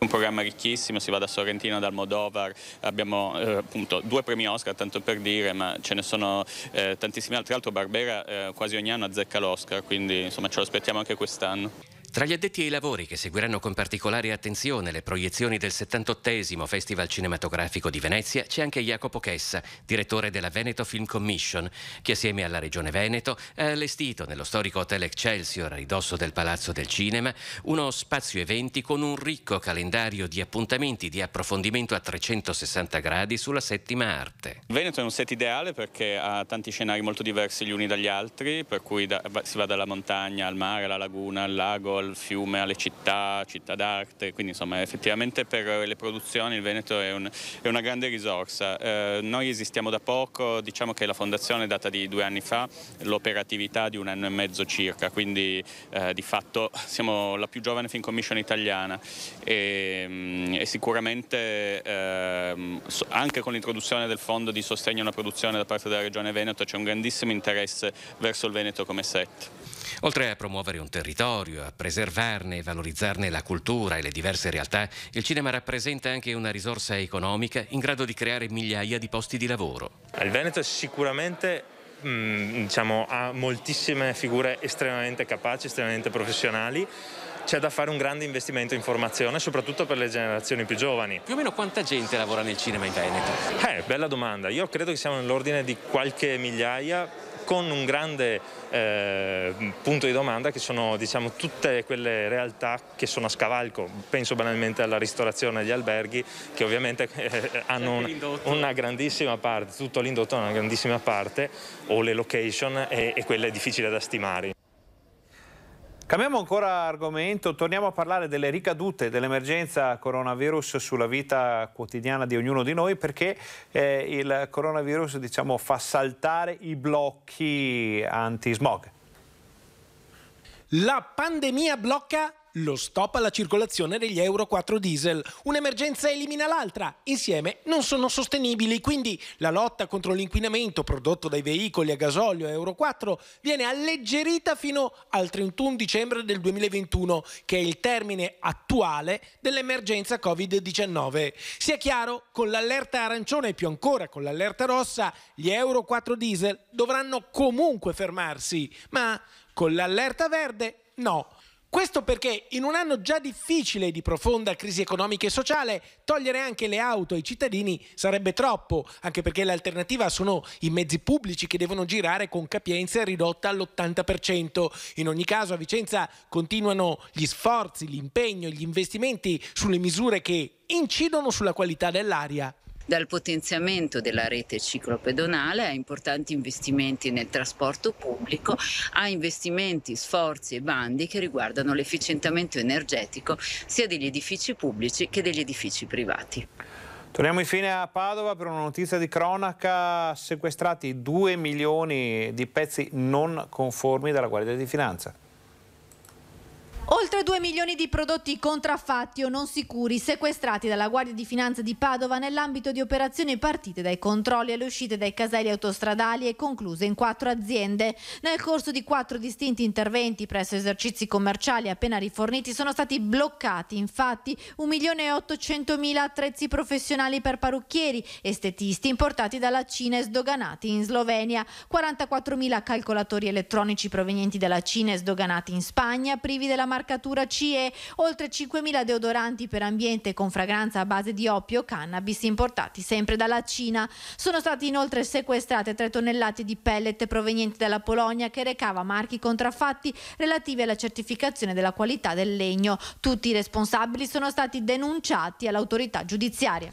Un programma ricchissimo, si va da Sorrentino ad Almodovar, abbiamo eh, appunto due premi Oscar, tanto per dire, ma ce ne sono eh, tantissimi altri. Tra l'altro Barbera eh, quasi ogni anno azzecca l'Oscar, quindi insomma ce lo aspettiamo anche quest'anno. Tra gli addetti ai lavori che seguiranno con particolare attenzione le proiezioni del 78 Festival Cinematografico di Venezia c'è anche Jacopo Chessa, direttore della Veneto Film Commission, che assieme alla Regione Veneto ha allestito nello storico Hotel Excelsior a ridosso del Palazzo del Cinema uno spazio eventi con un ricco calendario di appuntamenti di approfondimento a 360 gradi sulla settima arte. Veneto è un set ideale perché ha tanti scenari molto diversi gli uni dagli altri, per cui da, si va dalla montagna al mare, alla laguna, al lago, al fiume, alle città, città d'arte, quindi insomma effettivamente per le produzioni il Veneto è, un, è una grande risorsa. Eh, noi esistiamo da poco, diciamo che la fondazione è data di due anni fa, l'operatività di un anno e mezzo circa, quindi eh, di fatto siamo la più giovane film commission italiana e, ehm, e sicuramente eh, anche con l'introduzione del fondo di sostegno alla produzione da parte della Regione Veneto c'è un grandissimo interesse verso il Veneto come set. Oltre a promuovere un territorio, a presentare preservarne e valorizzarne la cultura e le diverse realtà, il cinema rappresenta anche una risorsa economica in grado di creare migliaia di posti di lavoro. Il Veneto è sicuramente mm, diciamo, ha moltissime figure estremamente capaci, estremamente professionali. C'è da fare un grande investimento in formazione, soprattutto per le generazioni più giovani. Più o meno quanta gente lavora nel cinema in Veneto? Eh, bella domanda. Io credo che siamo nell'ordine di qualche migliaia, con un grande Ehm, punto di domanda che sono diciamo, tutte quelle realtà che sono a scavalco, penso banalmente alla ristorazione e agli alberghi che ovviamente eh, eh hanno un, una grandissima parte, tutto l'indotto ha una grandissima parte o le location e quella è difficile da stimare. Cambiamo ancora argomento, torniamo a parlare delle ricadute dell'emergenza coronavirus sulla vita quotidiana di ognuno di noi perché eh, il coronavirus diciamo, fa saltare i blocchi anti-smog. La pandemia blocca lo stop alla circolazione degli Euro 4 diesel. Un'emergenza elimina l'altra, insieme non sono sostenibili, quindi la lotta contro l'inquinamento prodotto dai veicoli a gasolio Euro 4 viene alleggerita fino al 31 dicembre del 2021, che è il termine attuale dell'emergenza Covid-19. Sia chiaro, con l'allerta arancione e più ancora con l'allerta rossa, gli Euro 4 diesel dovranno comunque fermarsi, ma con l'allerta verde no. Questo perché in un anno già difficile di profonda crisi economica e sociale, togliere anche le auto ai cittadini sarebbe troppo, anche perché l'alternativa sono i mezzi pubblici che devono girare con capienza ridotta all'80%. In ogni caso a Vicenza continuano gli sforzi, l'impegno, gli investimenti sulle misure che incidono sulla qualità dell'aria dal potenziamento della rete ciclopedonale a importanti investimenti nel trasporto pubblico, a investimenti, sforzi e bandi che riguardano l'efficientamento energetico sia degli edifici pubblici che degli edifici privati. Torniamo infine a Padova per una notizia di cronaca, sequestrati 2 milioni di pezzi non conformi dalla Guardia di Finanza. Oltre 2 milioni di prodotti contraffatti o non sicuri sequestrati dalla Guardia di Finanza di Padova nell'ambito di operazioni partite dai controlli alle uscite dai caselli autostradali e concluse in quattro aziende. Nel corso di quattro distinti interventi presso esercizi commerciali appena riforniti sono stati bloccati infatti 1.800.000 attrezzi professionali per parrucchieri, estetisti importati dalla Cina e sdoganati in Slovenia, 44.000 calcolatori elettronici provenienti dalla Cina e sdoganati in Spagna, privi della marcatura CE, oltre 5.000 deodoranti per ambiente con fragranza a base di oppio o cannabis importati sempre dalla Cina. Sono state inoltre sequestrate 3 tonnellate di pellet provenienti dalla Polonia che recava marchi contraffatti relativi alla certificazione della qualità del legno. Tutti i responsabili sono stati denunciati all'autorità giudiziaria.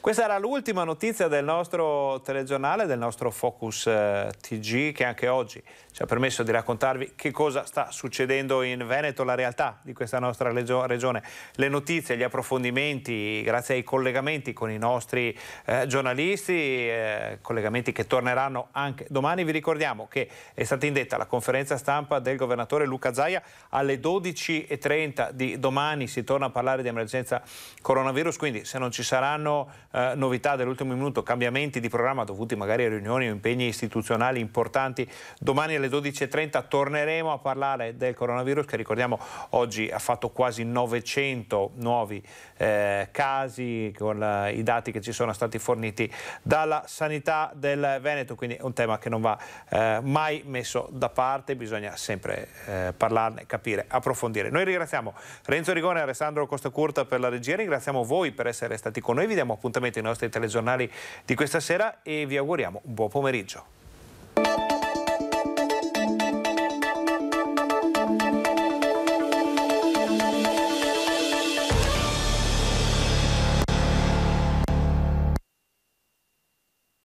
Questa era l'ultima notizia del nostro telegiornale, del nostro Focus eh, TG, che anche oggi ci ha permesso di raccontarvi che cosa sta succedendo in Veneto, la realtà di questa nostra regione, le notizie, gli approfondimenti, grazie ai collegamenti con i nostri eh, giornalisti, eh, collegamenti che torneranno anche domani. Vi ricordiamo che è stata indetta la conferenza stampa del governatore Luca Zaia alle 12.30 di domani, si torna a parlare di emergenza coronavirus, quindi se non ci saranno eh, novità dell'ultimo minuto, cambiamenti di programma dovuti magari a riunioni o impegni istituzionali importanti. Domani alle 12.30 torneremo a parlare del coronavirus che ricordiamo oggi ha fatto quasi 900 nuovi eh, casi con la, eh, i dati che ci sono stati forniti dalla sanità del Veneto, quindi è un tema che non va eh, mai messo da parte, bisogna sempre eh, parlarne, capire, approfondire. Noi ringraziamo Renzo Rigone e Alessandro Costacurta per la regia, ringraziamo voi per essere stati con noi, vi diamo appunto appuntamento ai nostri telegiornali di questa sera e vi auguriamo un buon pomeriggio.